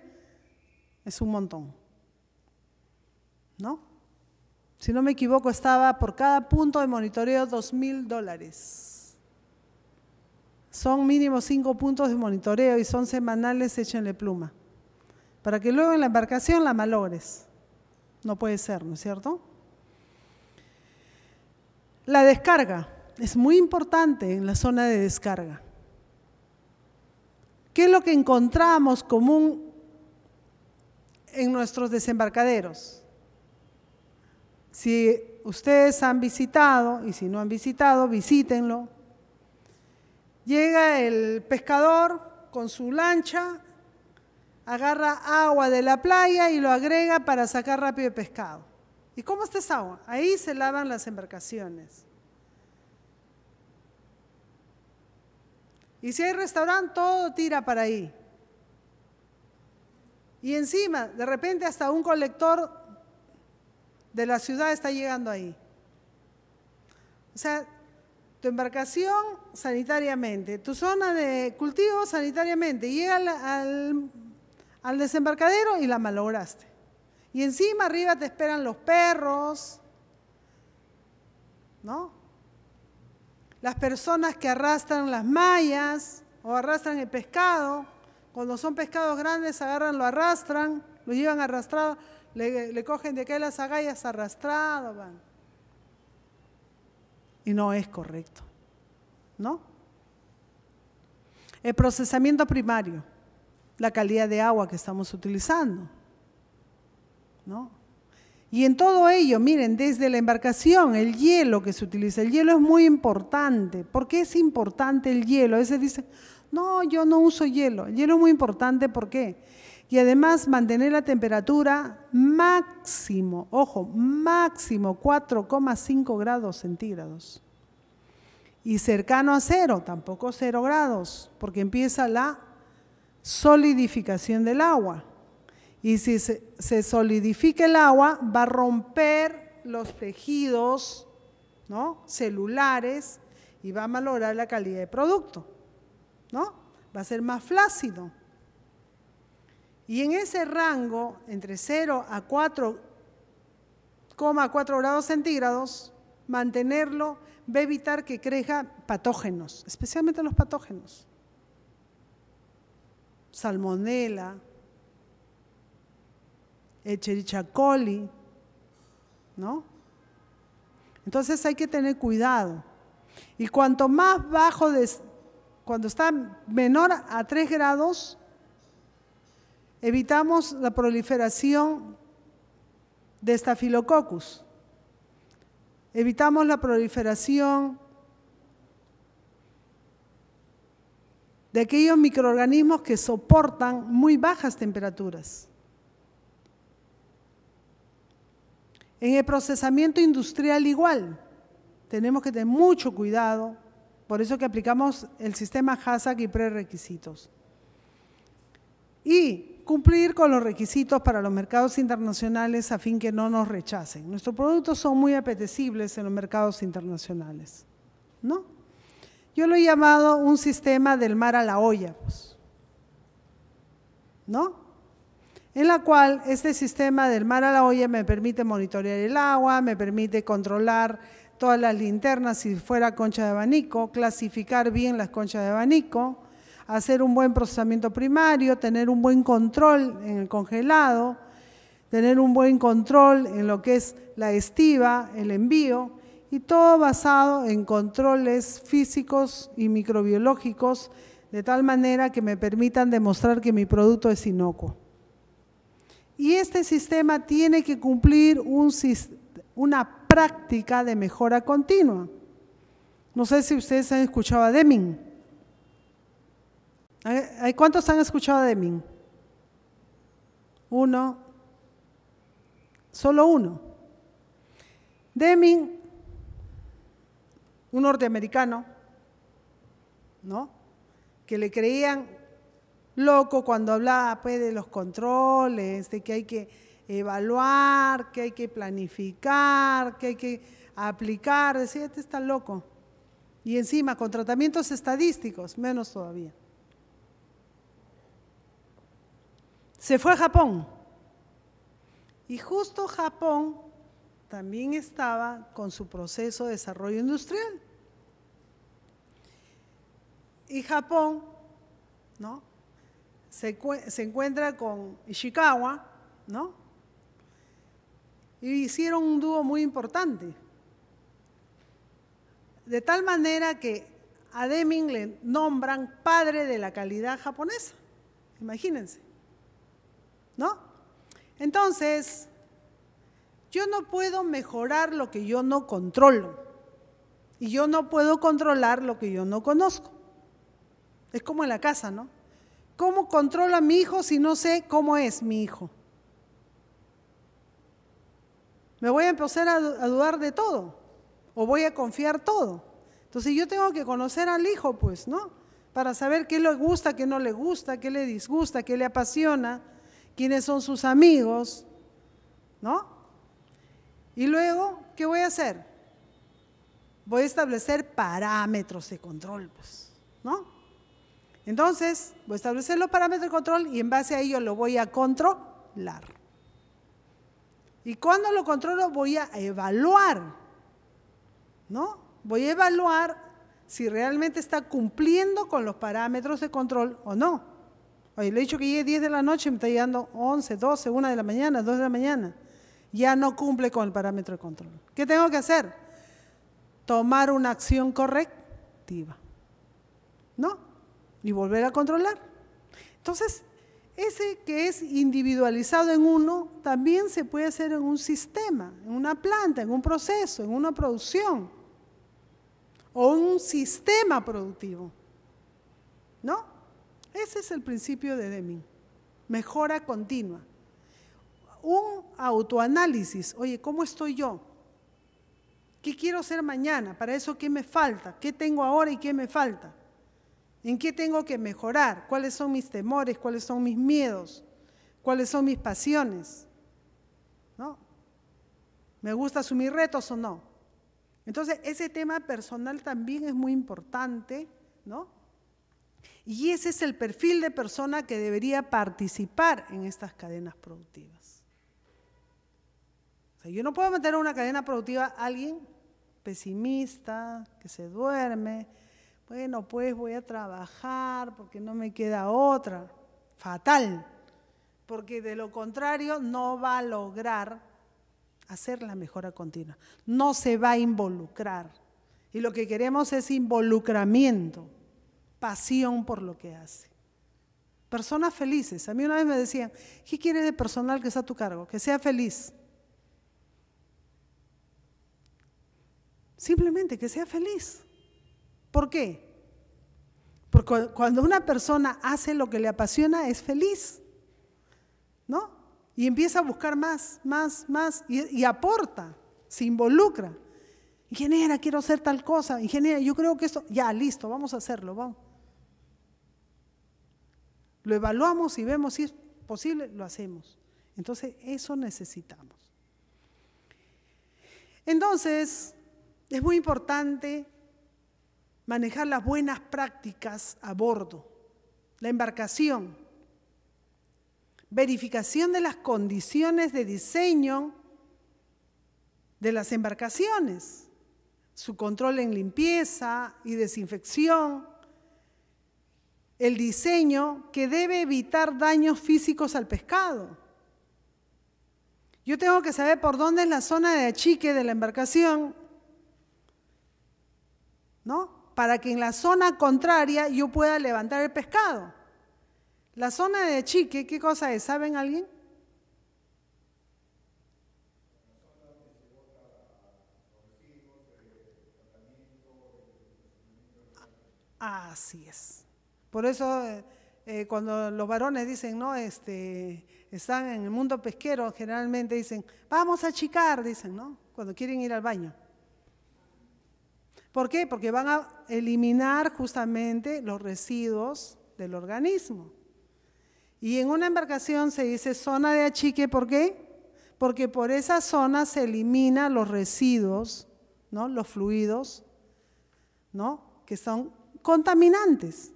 Speaker 1: Es un montón. ¿No? si no me equivoco, estaba por cada punto de monitoreo dos mil dólares. Son mínimo cinco puntos de monitoreo y son semanales, échenle pluma. Para que luego en la embarcación la malogres. No puede ser, ¿no es cierto? La descarga es muy importante en la zona de descarga. ¿Qué es lo que encontramos común en nuestros desembarcaderos? Si ustedes han visitado, y si no han visitado, visítenlo. Llega el pescador con su lancha, agarra agua de la playa y lo agrega para sacar rápido el pescado. ¿Y cómo está esa agua? Ahí se lavan las embarcaciones. Y si hay restaurante, todo tira para ahí. Y encima, de repente hasta un colector de la ciudad está llegando ahí. O sea, tu embarcación sanitariamente, tu zona de cultivo sanitariamente, llega al, desembarcadero y la malograste. Y encima arriba te esperan los perros, ¿no? Las personas que arrastran las mallas o arrastran el pescado, cuando son pescados grandes agarran, lo arrastran, lo llevan arrastrado le, cogen de que las agallas arrastradas, van. Y no es correcto, ¿no? El procesamiento primario, la calidad de agua que estamos utilizando, ¿no? Y en todo ello, miren, desde la embarcación, el hielo que se utiliza, el hielo es muy importante. ¿Por qué es importante el hielo? A veces dicen, no, yo no uso hielo. El hielo es muy importante, ¿por qué? y además mantener la temperatura máximo, ojo, máximo 4,5 grados centígrados. Y cercano a cero, tampoco cero grados, porque empieza la solidificación del agua. Y si se, solidifica el agua, va a romper los tejidos ¿no? celulares y va a malograr la calidad del producto. ¿no? Va a ser más flácido. Y en ese rango, entre 0 a 4,4 grados centígrados, mantenerlo va a evitar que crezca patógenos, especialmente los patógenos. Salmonella, Echerichia coli, ¿no? Entonces hay que tener cuidado. Y cuanto más bajo, de, cuando está menor a 3 grados, evitamos la proliferación de estafilococcus, evitamos la proliferación de aquellos microorganismos que soportan muy bajas temperaturas. En el procesamiento industrial igual, tenemos que tener mucho cuidado, por eso que aplicamos el sistema HASAC y prerequisitos. Y Cumplir con los requisitos para los mercados internacionales a fin que no nos rechacen. Nuestros productos son muy apetecibles en los mercados internacionales. ¿No? Yo lo he llamado un sistema del mar a la olla, pues, ¿no? En la cual este sistema del mar a la olla me permite monitorear el agua, me permite controlar todas las linternas si fuera concha de abanico, clasificar bien las conchas de abanico, hacer un buen procesamiento primario, tener un buen control en el congelado, tener un buen control en lo que es la estiva, el envío, y todo basado en controles físicos y microbiológicos, de tal manera que me permitan demostrar que mi producto es inocuo. Y este sistema tiene que cumplir una práctica de mejora continua. No sé si ustedes han escuchado a Deming ¿Cuántos han escuchado a Deming? Uno, solo uno. Deming, un norteamericano, ¿no? Que le creían loco cuando hablaba pues, de los controles, de que hay que evaluar, que hay que planificar, que hay que aplicar. Decía, este está loco. Y encima, con tratamientos estadísticos, menos todavía. se fue a Japón. Y justo Japón también estaba con su proceso de desarrollo industrial. Y Japón, ¿no? Se, encuentra con Ishikawa, ¿no? Y hicieron un dúo muy importante. De tal manera que a Deming le nombran padre de la calidad japonesa. Imagínense. ¿no? Entonces, yo no puedo mejorar lo que yo no controlo y yo no puedo controlar lo que yo no conozco. Es como en la casa, ¿no? ¿Cómo controlo a mi hijo si no sé cómo es mi hijo? Me voy a empezar a dudar de todo o voy a confiar todo. Entonces yo tengo que conocer al hijo, pues, ¿no? Para saber qué le gusta, qué no le gusta, qué le disgusta, qué le apasiona quiénes son sus amigos, ¿no? Y luego, ¿qué voy a hacer? Voy a establecer parámetros de control, pues, ¿no? Entonces, voy a establecer los parámetros de control y en base a ello lo voy a controlar. Y cuando lo controlo, voy a evaluar, ¿no? Voy a evaluar si realmente está cumpliendo con los parámetros de control o no. Oye, le he dicho que llegue 10 de la noche, me está llegando 11, 12, 1 de la mañana, 2 de la mañana. Ya no cumple con el parámetro de control. ¿Qué tengo que hacer? Tomar una acción correctiva. ¿No? Y volver a controlar. Entonces, ese que es individualizado en uno, también se puede hacer en un sistema, en una planta, en un proceso, en una producción o un sistema productivo. ¿No? Ese es el principio de Deming, mejora continua. Un autoanálisis, oye, ¿cómo estoy yo? ¿Qué quiero ser mañana? Para eso, ¿qué me falta? ¿Qué tengo ahora y qué me falta? ¿En qué tengo que mejorar? ¿Cuáles son mis temores? ¿Cuáles son mis miedos? ¿Cuáles son mis pasiones? ¿No? ¿Me gusta asumir retos o no? Entonces, ese tema personal también es muy importante, ¿no? Y ese es el perfil de persona que debería participar en estas cadenas productivas. sea, yo no puedo meter en una cadena productiva a alguien pesimista, que se duerme, bueno, pues voy a trabajar porque no me queda otra. Fatal, porque de lo contrario no va a lograr hacer la mejora continua, no se va a involucrar. Y lo que queremos es involucramiento pasión por lo que hace. Personas felices. A mí una vez me decían, ¿qué quieres de personal que está a tu cargo? Que sea feliz. Simplemente que sea feliz. ¿Por qué? Porque cuando una persona hace lo que le apasiona es feliz, ¿no? Y empieza a buscar más, más, más, y, y, aporta, se involucra. Ingeniera, quiero hacer tal cosa. Ingeniera, yo creo que esto, ya, listo, vamos a hacerlo, vamos. Lo evaluamos y vemos si es posible, lo hacemos. Entonces, eso necesitamos. Entonces, es muy importante manejar las buenas prácticas a bordo, la embarcación, verificación de las condiciones de diseño de las embarcaciones, su control en limpieza y desinfección, el diseño que debe evitar daños físicos al pescado. Yo tengo que saber por dónde es la zona de achique de la embarcación, ¿no? Para que en la zona contraria yo pueda levantar el pescado. La zona de achique, ¿qué cosa es? ¿Saben alguien? Así es. Por eso eh, eh, cuando los varones dicen, no, este, están en el mundo pesquero, generalmente dicen, vamos a achicar, dicen, ¿no? Cuando quieren ir al baño. ¿Por qué? Porque van a eliminar justamente los residuos del organismo. Y en una embarcación se dice zona de achique, ¿por qué? Porque por esa zona se eliminan los residuos, ¿no? Los fluidos, ¿no? Que son contaminantes.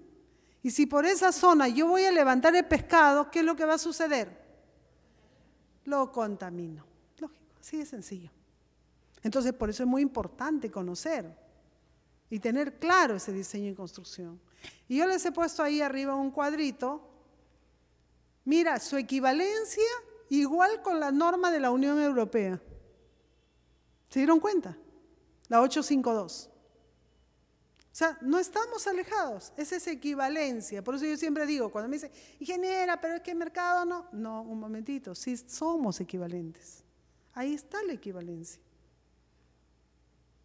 Speaker 1: Y si por esa zona yo voy a levantar el pescado, ¿qué es lo que va a suceder? Lo contamino. Lógico, así de sencillo. Entonces, por eso es muy importante conocer y tener claro ese diseño y construcción. Y yo les he puesto ahí arriba un cuadrito. Mira, su equivalencia igual con la norma de la Unión Europea. ¿Se dieron cuenta? La 852. O sea, no estamos alejados, es equivalencia. Por eso yo siempre digo, cuando me dicen, ingeniera, pero es que el mercado no, no, un momentito, sí somos equivalentes. Ahí está la equivalencia.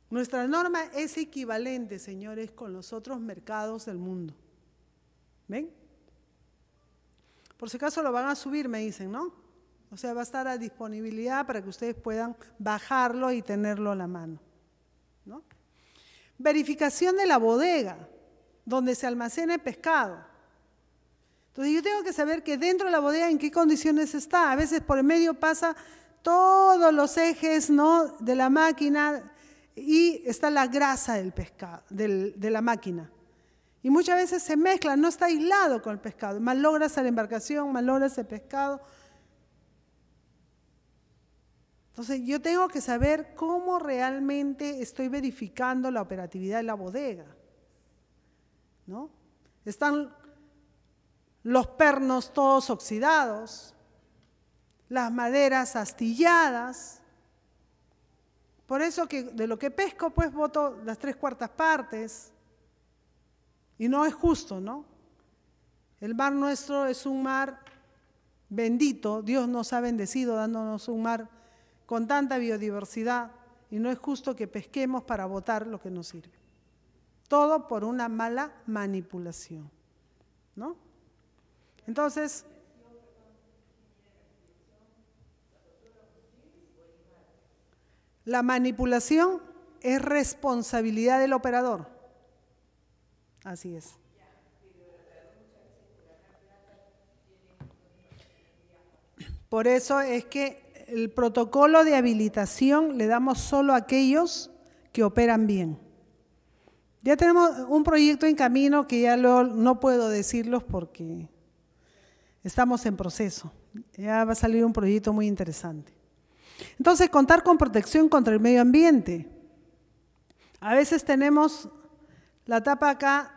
Speaker 1: Nuestra norma es equivalente, señores, con los otros mercados del mundo. ¿Ven? Por si acaso lo van a subir, me dicen, ¿no? O sea, va a estar a disponibilidad para que ustedes puedan bajarlo y tenerlo a la mano. ¿No? Verificación de la bodega donde se almacena el pescado. Entonces yo tengo que saber que dentro de la bodega en qué condiciones está. A veces por el medio pasa todos los ejes ¿no? de la máquina y está la grasa del pescado, de la máquina. Y muchas veces se mezcla, no está aislado con el pescado. Mal a la embarcación, malogras el pescado, entonces yo tengo que saber cómo realmente estoy verificando la operatividad de la bodega. ¿No? Están los pernos todos oxidados, las maderas astilladas. Por eso que de lo que pesco, pues voto las tres cuartas partes. Y no es justo, ¿no? El mar nuestro es un mar bendito, Dios nos ha bendecido dándonos un mar con tanta biodiversidad y no es justo que pesquemos para votar lo que nos sirve. Todo por una mala manipulación. ¿No? Entonces, la manipulación es responsabilidad del operador. Así es. Por eso es que el protocolo de habilitación le damos solo a aquellos que operan bien. Ya tenemos un proyecto en camino que ya no puedo decirlos porque estamos en proceso. Ya va a salir un proyecto muy interesante. Entonces, contar con protección contra el medio ambiente. A veces tenemos la tapa acá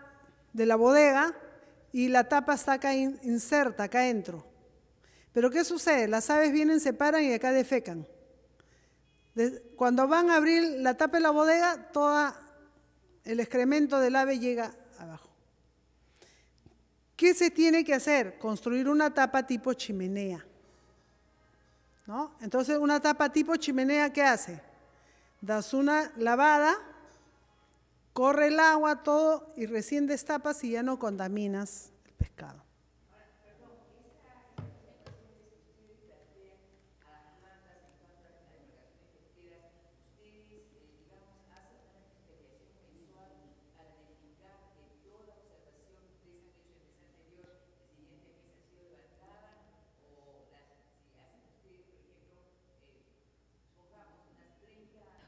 Speaker 1: de la bodega y la tapa está acá inserta, acá adentro. Pero ¿qué sucede? Las aves vienen, se paran y acá defecan. Cuando van a abrir la tapa de la bodega, todo el excremento del ave llega abajo. ¿Qué se tiene que hacer? Construir una tapa tipo chimenea. ¿No? Entonces, una tapa tipo chimenea, ¿qué hace? Das una lavada, corre el agua, todo, y recién destapas y ya no contaminas el pescado.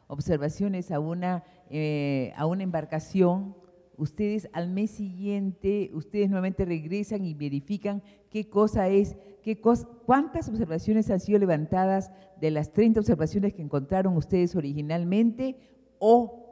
Speaker 2: observaciones a una, eh, a una embarcación, ustedes al mes siguiente, ustedes nuevamente regresan y verifican qué cosa es, qué cuántas observaciones han sido levantadas de las 30 observaciones que encontraron ustedes originalmente o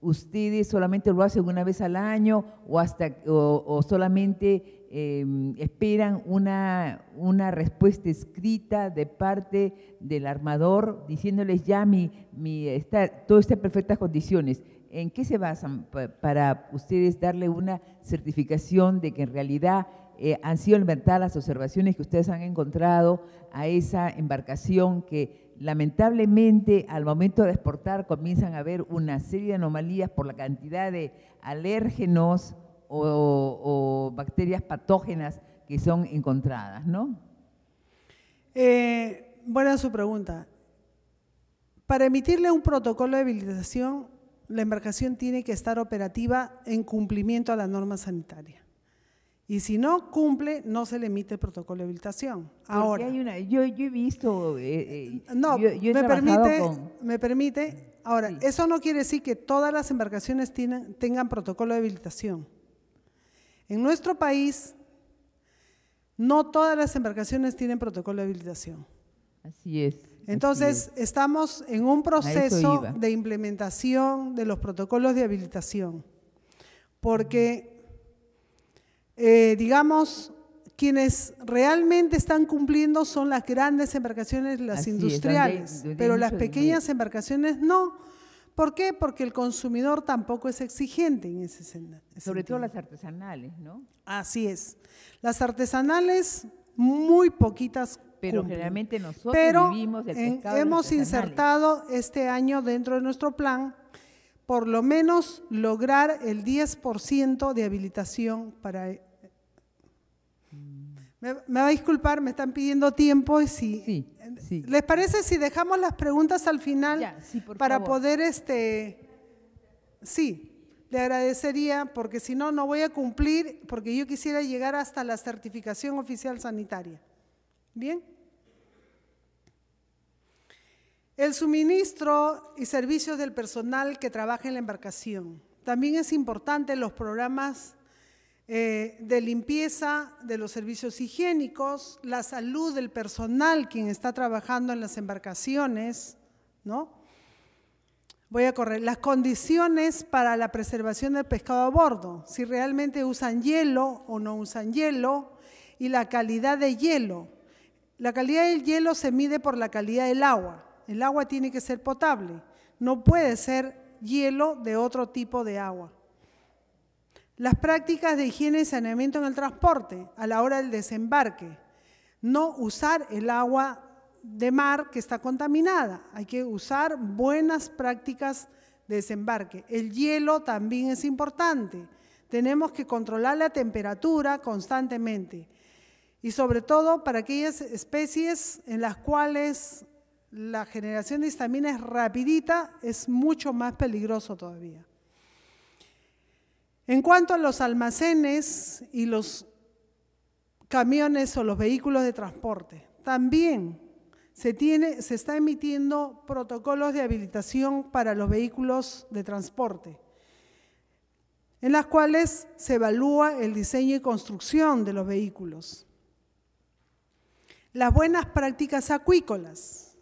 Speaker 2: ustedes solamente lo hacen una vez al año o, hasta, o solamente Em, esperan una, una, respuesta escrita de parte del armador diciéndoles ya mi, mi está, todo está en perfectas condiciones. ¿En qué se basan para ustedes darle una certificación de que en realidad eh, han sido inventadas las observaciones que ustedes han encontrado a esa embarcación que lamentablemente al momento de exportar comienzan a haber una serie de anomalías por la cantidad de alérgenos, o, bacterias patógenas que son encontradas, ¿no?
Speaker 1: Eh, buena su pregunta. Para emitirle un protocolo de habilitación, la embarcación tiene que estar operativa en cumplimiento a la norma sanitaria. Y si no cumple, no se le emite el protocolo de habilitación. Ahora. yo, he visto. Eh, eh, no, me, permite, Ahora, eso no quiere decir que todas las embarcaciones tengan protocolo de habilitación. En nuestro país, no todas las embarcaciones tienen protocolo de habilitación.
Speaker 2: Así es. Entonces,
Speaker 1: estamos en un proceso de implementación de los protocolos de habilitación, porque, eh, digamos, quienes realmente están cumpliendo son las grandes embarcaciones, las industriales, pero las pequeñas embarcaciones no ¿Por qué? Porque el consumidor tampoco es exigente en ese sentido. Sobre todo las artesanales, ¿no? Así es. Las artesanales, muy poquitas. Pero
Speaker 2: generalmente nosotros vivimos hemos
Speaker 1: insertado este año dentro de nuestro plan por lo menos lograr el 10% de habilitación para me, va a disculpar, me están pidiendo tiempo y si les parece si dejamos las preguntas al final para poder este sí, le agradecería porque si no no voy a cumplir porque yo quisiera llegar hasta la certificación oficial sanitaria. ¿Bien? El suministro y servicios del personal que trabaja en la embarcación. También es importante los programas eh, de limpieza, de los servicios higiénicos, la salud del personal, quien está trabajando en las embarcaciones, ¿no? Voy a correr. Las condiciones para la preservación del pescado a bordo, si realmente usan hielo o no usan hielo, y la calidad de hielo. La calidad del hielo se mide por la calidad del agua. El agua tiene que ser potable, no puede ser hielo de otro tipo de agua las prácticas de higiene y saneamiento en el transporte a la hora del desembarque, no usar el agua de mar que está contaminada, hay que usar buenas prácticas de desembarque. El hielo también es importante, tenemos que controlar la temperatura constantemente y sobre todo para aquellas especies en las cuales la generación de histamina es rapidita, es mucho más peligroso todavía. En cuanto a los almacenes y los camiones o los vehículos de transporte, también se, tiene, está emitiendo protocolos de habilitación para los vehículos de transporte, en las cuales se evalúa el diseño y construcción de los vehículos. Las buenas prácticas acuícolas,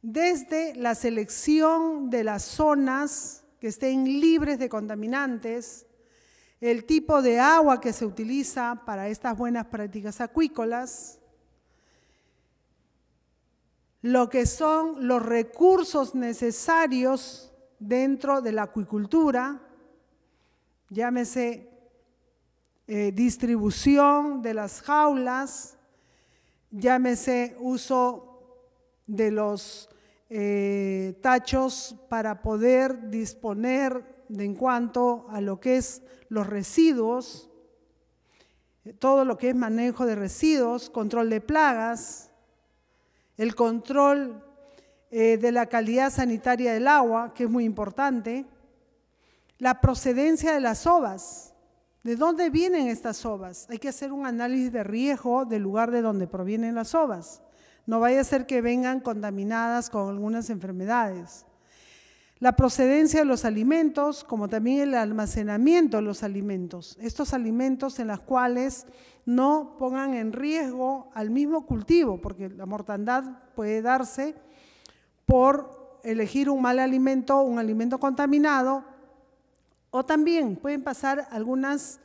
Speaker 1: desde la selección de las zonas que estén libres de contaminantes, el tipo de agua que se utiliza para estas buenas prácticas acuícolas, lo que son los recursos necesarios dentro de la acuicultura, llámese eh, distribución de las jaulas, llámese uso de los eh, tachos para poder disponer de en cuanto a lo que es los residuos, eh, todo lo que es manejo de residuos, control de plagas, el control eh, de la calidad sanitaria del agua, que es muy importante, la procedencia de las ovas. ¿De dónde vienen estas ovas? Hay que hacer un análisis de riesgo del lugar de donde provienen las ovas. No vaya a ser que vengan contaminadas con algunas enfermedades la procedencia de los alimentos, como también el almacenamiento de los alimentos. Estos alimentos en los cuales no pongan en riesgo al mismo cultivo, porque la mortandad puede darse por elegir un mal alimento, un alimento contaminado, o también pueden pasar algunos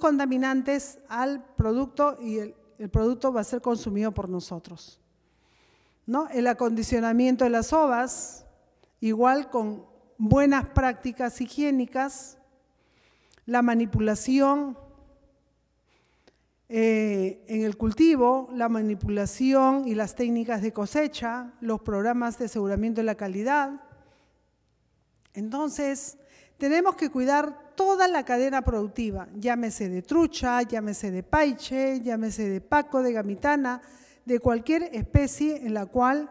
Speaker 1: contaminantes al producto y el, producto va a ser consumido por nosotros. ¿No? El acondicionamiento de las ovas, igual con buenas prácticas higiénicas, la manipulación eh, en el cultivo, la manipulación y las técnicas de cosecha, los programas de aseguramiento de la calidad. Entonces, tenemos que cuidar toda la cadena productiva, llámese de trucha, llámese de paiche, llámese de paco, de gamitana, de cualquier especie en la cual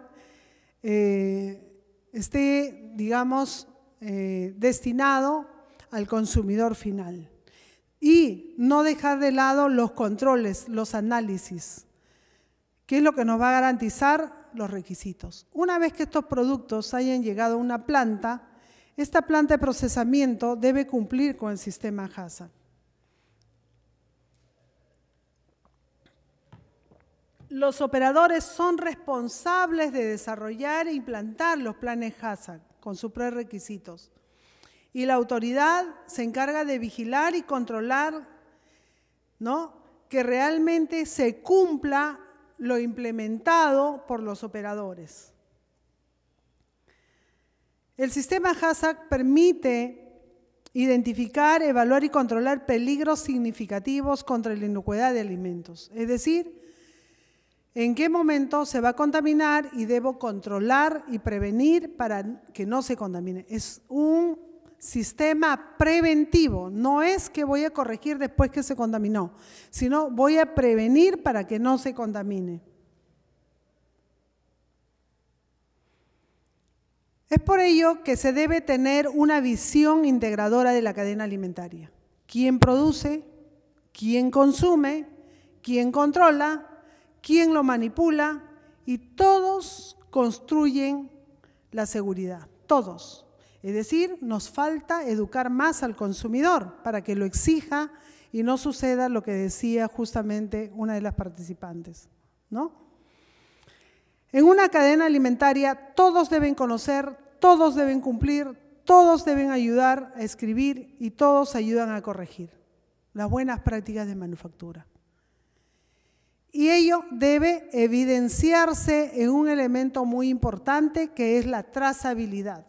Speaker 1: eh, esté, digamos, eh, destinado al consumidor final. Y no dejar de lado los controles, los análisis, que es lo que nos va a garantizar los requisitos. Una vez que estos productos hayan llegado a una planta, esta planta de procesamiento debe cumplir con el sistema HASA. los operadores son responsables de desarrollar e implantar los planes Hazac con sus prerequisitos. Y la autoridad se encarga de vigilar y controlar ¿no? que realmente se cumpla lo implementado por los operadores. El sistema Hazac permite identificar, evaluar y controlar peligros significativos contra la inocuidad de alimentos, es decir, en qué momento se va a contaminar y debo controlar y prevenir para que no se contamine. Es un sistema preventivo, no es que voy a corregir después que se contaminó, sino voy a prevenir para que no se contamine. Es por ello que se debe tener una visión integradora de la cadena alimentaria. ¿Quién produce? ¿Quién consume? ¿Quién controla? quién lo manipula y todos construyen la seguridad, todos. Es decir, nos falta educar más al consumidor para que lo exija y no suceda lo que decía justamente una de las participantes, ¿no? En una cadena alimentaria todos deben conocer, todos deben cumplir, todos deben ayudar a escribir y todos ayudan a corregir las buenas prácticas de manufactura. Y ello debe evidenciarse en un elemento muy importante que es la trazabilidad.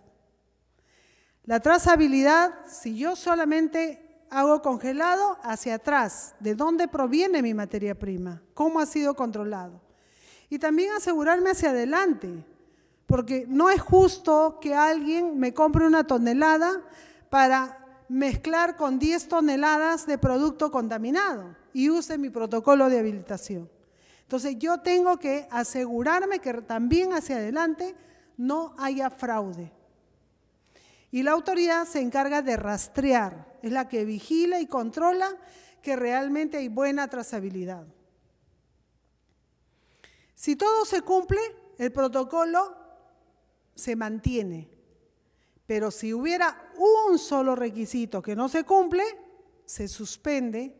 Speaker 1: La trazabilidad, si yo solamente hago congelado hacia atrás, de dónde proviene mi materia prima, cómo ha sido controlado. Y también asegurarme hacia adelante, porque no es justo que alguien me compre una tonelada para mezclar con 10 toneladas de producto contaminado y use mi protocolo de habilitación. Entonces yo tengo que asegurarme que también hacia adelante no haya fraude. Y la autoridad se encarga de rastrear, es la que vigila y controla que realmente hay buena trazabilidad. Si todo se cumple, el protocolo se mantiene. Pero si hubiera un solo requisito que no se cumple, se suspende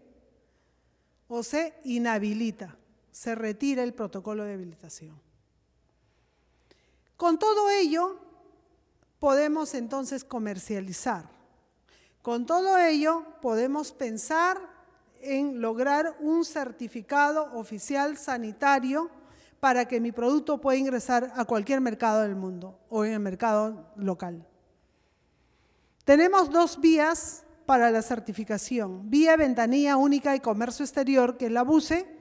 Speaker 1: o se inhabilita se retira el protocolo de habilitación. Con todo ello, podemos entonces comercializar. Con todo ello, podemos pensar en lograr un certificado oficial sanitario para que mi producto pueda ingresar a cualquier mercado del mundo o en el mercado local. Tenemos dos vías para la certificación, vía ventanilla única y comercio exterior, que es la Buse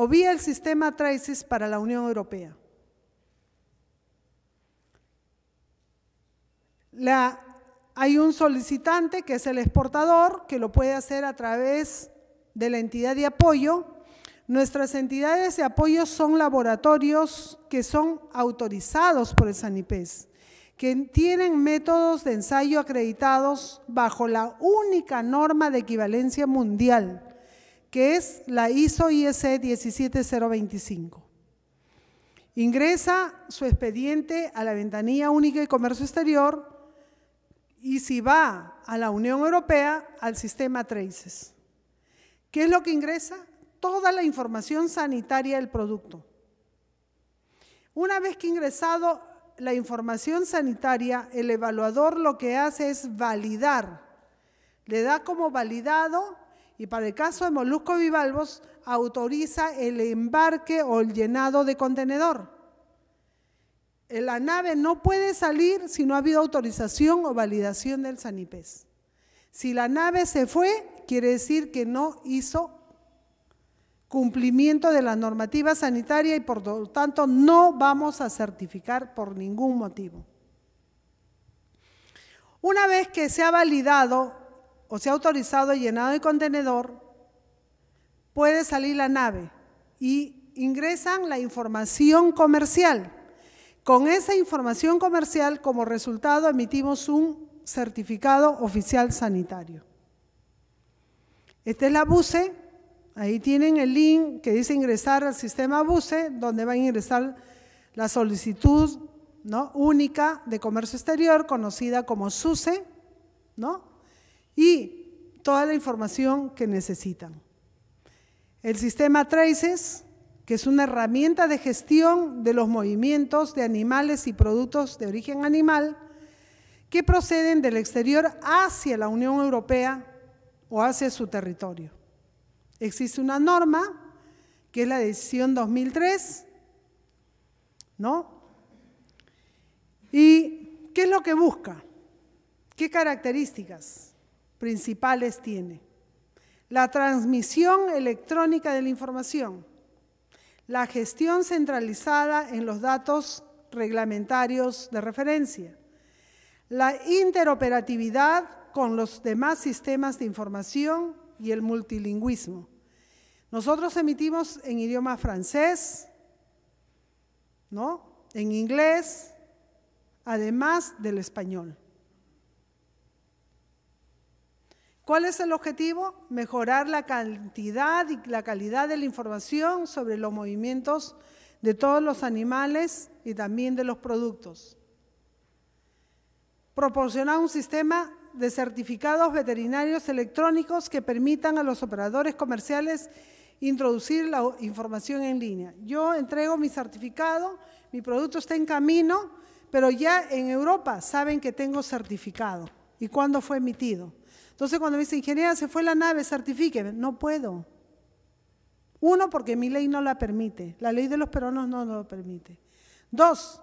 Speaker 1: o vía el sistema TRACES para la Unión Europea. hay un solicitante que es el exportador, que lo puede hacer a través de la entidad de apoyo. Nuestras entidades de apoyo son laboratorios que son autorizados por el SANIPES, que tienen métodos de ensayo acreditados bajo la única norma de equivalencia mundial que es la ISO ISE 17025. Ingresa su expediente a la ventanilla única de comercio exterior y si va a la Unión Europea, al sistema Traces. ¿Qué es lo que ingresa? Toda la información sanitaria del producto. Una vez que ingresado la información sanitaria, el evaluador lo que hace es validar. Le da como validado y para el caso de moluscos bivalvos, autoriza el embarque o el llenado de contenedor. Eh, la nave no puede salir si no ha habido autorización o validación del Sanipes. Si la nave se fue, quiere decir que no hizo cumplimiento de la normativa sanitaria y por lo tanto no vamos a certificar por ningún motivo. Una vez que se ha validado o sea autorizado y llenado de contenedor, puede salir la nave y ingresan la información comercial. Con esa información comercial, como resultado, emitimos un certificado oficial sanitario. Esta es la BUCE, ahí tienen el link que dice ingresar al sistema BUCE, donde va a ingresar la solicitud única de comercio exterior, conocida como SUCE, ¿no? y toda la información que necesitan. El sistema Traces, que es una herramienta de gestión de los movimientos de animales y productos de origen animal que proceden del exterior hacia la Unión Europea o hacia su territorio. Existe una norma, que es la decisión 2003, ¿no? ¿Y qué es lo que busca? ¿Qué características? principales tiene. La transmisión electrónica de la información, la gestión centralizada en los datos reglamentarios de referencia, la interoperatividad con los demás sistemas de información y el multilingüismo. Nosotros emitimos en idioma francés, ¿no? En inglés, además del español. ¿Cuál es el objetivo? Mejorar la cantidad y la calidad de la información sobre los movimientos de todos los animales y también de los productos. Proporcionar un sistema de certificados veterinarios electrónicos que permitan a los operadores comerciales introducir la información en línea. Yo entrego mi certificado, mi producto está en camino, pero ya en Europa saben que tengo certificado y cuándo fue emitido. Entonces cuando me dice ingeniera, se fue la nave, certifique, no puedo. Uno, porque mi ley no la permite, la ley de los peruanos no, no lo permite. Dos,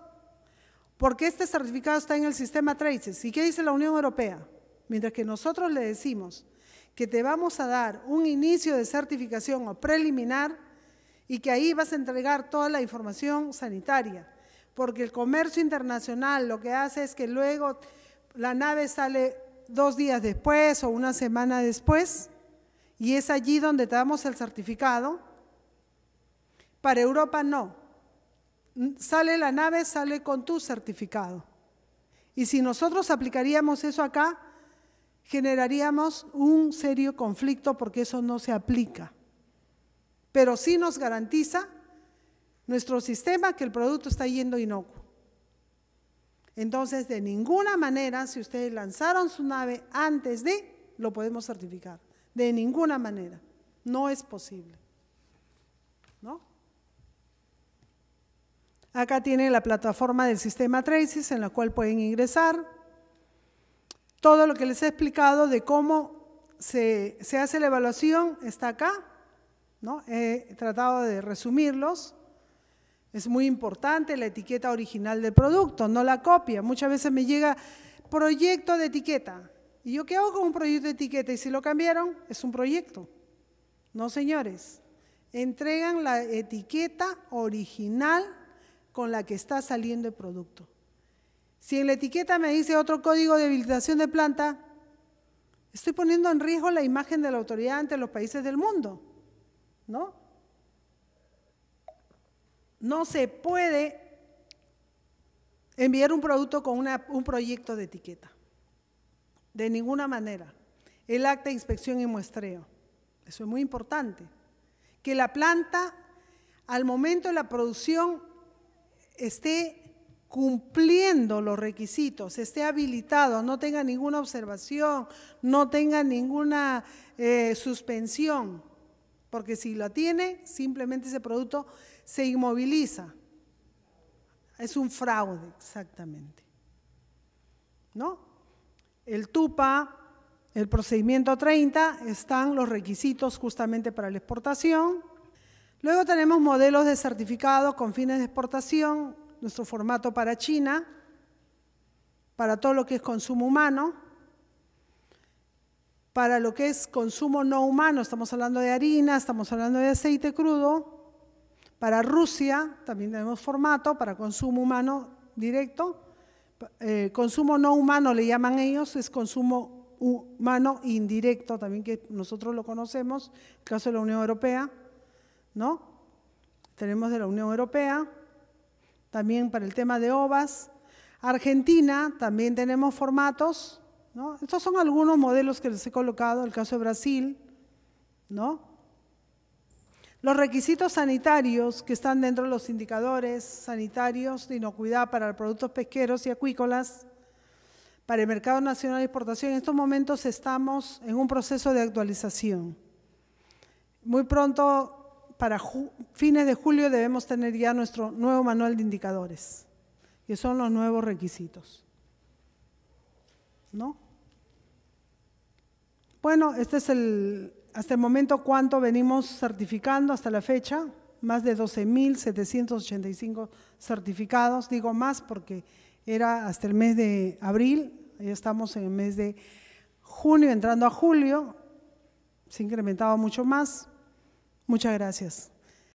Speaker 1: porque este certificado está en el sistema TRACES. ¿Y qué dice la Unión Europea? Mientras que nosotros le decimos que te vamos a dar un inicio de certificación o preliminar y que ahí vas a entregar toda la información sanitaria, porque el comercio internacional lo que hace es que luego la nave sale dos días después o una semana después, y es allí donde te damos el certificado. Para Europa no. Sale la nave, sale con tu certificado. Y si nosotros aplicaríamos eso acá, generaríamos un serio conflicto porque eso no se aplica. Pero sí nos garantiza nuestro sistema que el producto está yendo inocuo. Entonces, de ninguna manera, si ustedes lanzaron su nave antes de, lo podemos certificar. De ninguna manera. No es posible. ¿No? Acá tiene la plataforma del sistema Traces en la cual pueden ingresar. Todo lo que les he explicado de cómo se, se hace la evaluación está acá. ¿no? He tratado de resumirlos. Es muy importante la etiqueta original del producto, no la copia. Muchas veces me llega proyecto de etiqueta. ¿Y yo qué hago con un proyecto de etiqueta? Y si lo cambiaron, es un proyecto. No, señores. Entregan la etiqueta original con la que está saliendo el producto. Si en la etiqueta me dice otro código de habilitación de planta, estoy poniendo en riesgo la imagen de la autoridad ante los países del mundo, ¿no? No se puede enviar un producto con un proyecto de etiqueta. De ninguna manera. El acta de inspección y muestreo. Eso es muy importante. Que la planta, al momento de la producción, esté cumpliendo los requisitos, esté habilitado, no tenga ninguna observación, no tenga ninguna eh, suspensión, porque si lo tiene, simplemente ese producto se inmoviliza. Es un fraude, exactamente. ¿No? El TUPA, el procedimiento 30, están los requisitos justamente para la exportación. Luego tenemos modelos de certificados con fines de exportación, nuestro formato para China, para todo lo que es consumo humano, para lo que es consumo no humano, estamos hablando de harina, estamos hablando de aceite crudo, para Rusia también tenemos formato, para consumo humano directo. Eh, consumo no humano le llaman ellos, es consumo humano indirecto también que nosotros lo conocemos, el caso de la Unión Europea, ¿no? Tenemos de la Unión Europea, también para el tema de OVAS. Argentina también tenemos formatos, ¿no? Estos son algunos modelos que les he colocado, el caso de Brasil, ¿no? Los requisitos sanitarios que están dentro de los indicadores sanitarios de inocuidad para productos pesqueros y acuícolas para el mercado nacional de exportación, en estos momentos estamos en un proceso de actualización. Muy pronto, para fines de julio, debemos tener ya nuestro nuevo manual de indicadores, que son los nuevos requisitos. ¿No? Bueno, este es el, hasta el momento, ¿cuánto venimos certificando hasta la fecha? Más de 12.785 certificados. Digo más porque era hasta el mes de abril, ya estamos en el mes de junio, entrando a julio, se incrementaba mucho más. Muchas gracias.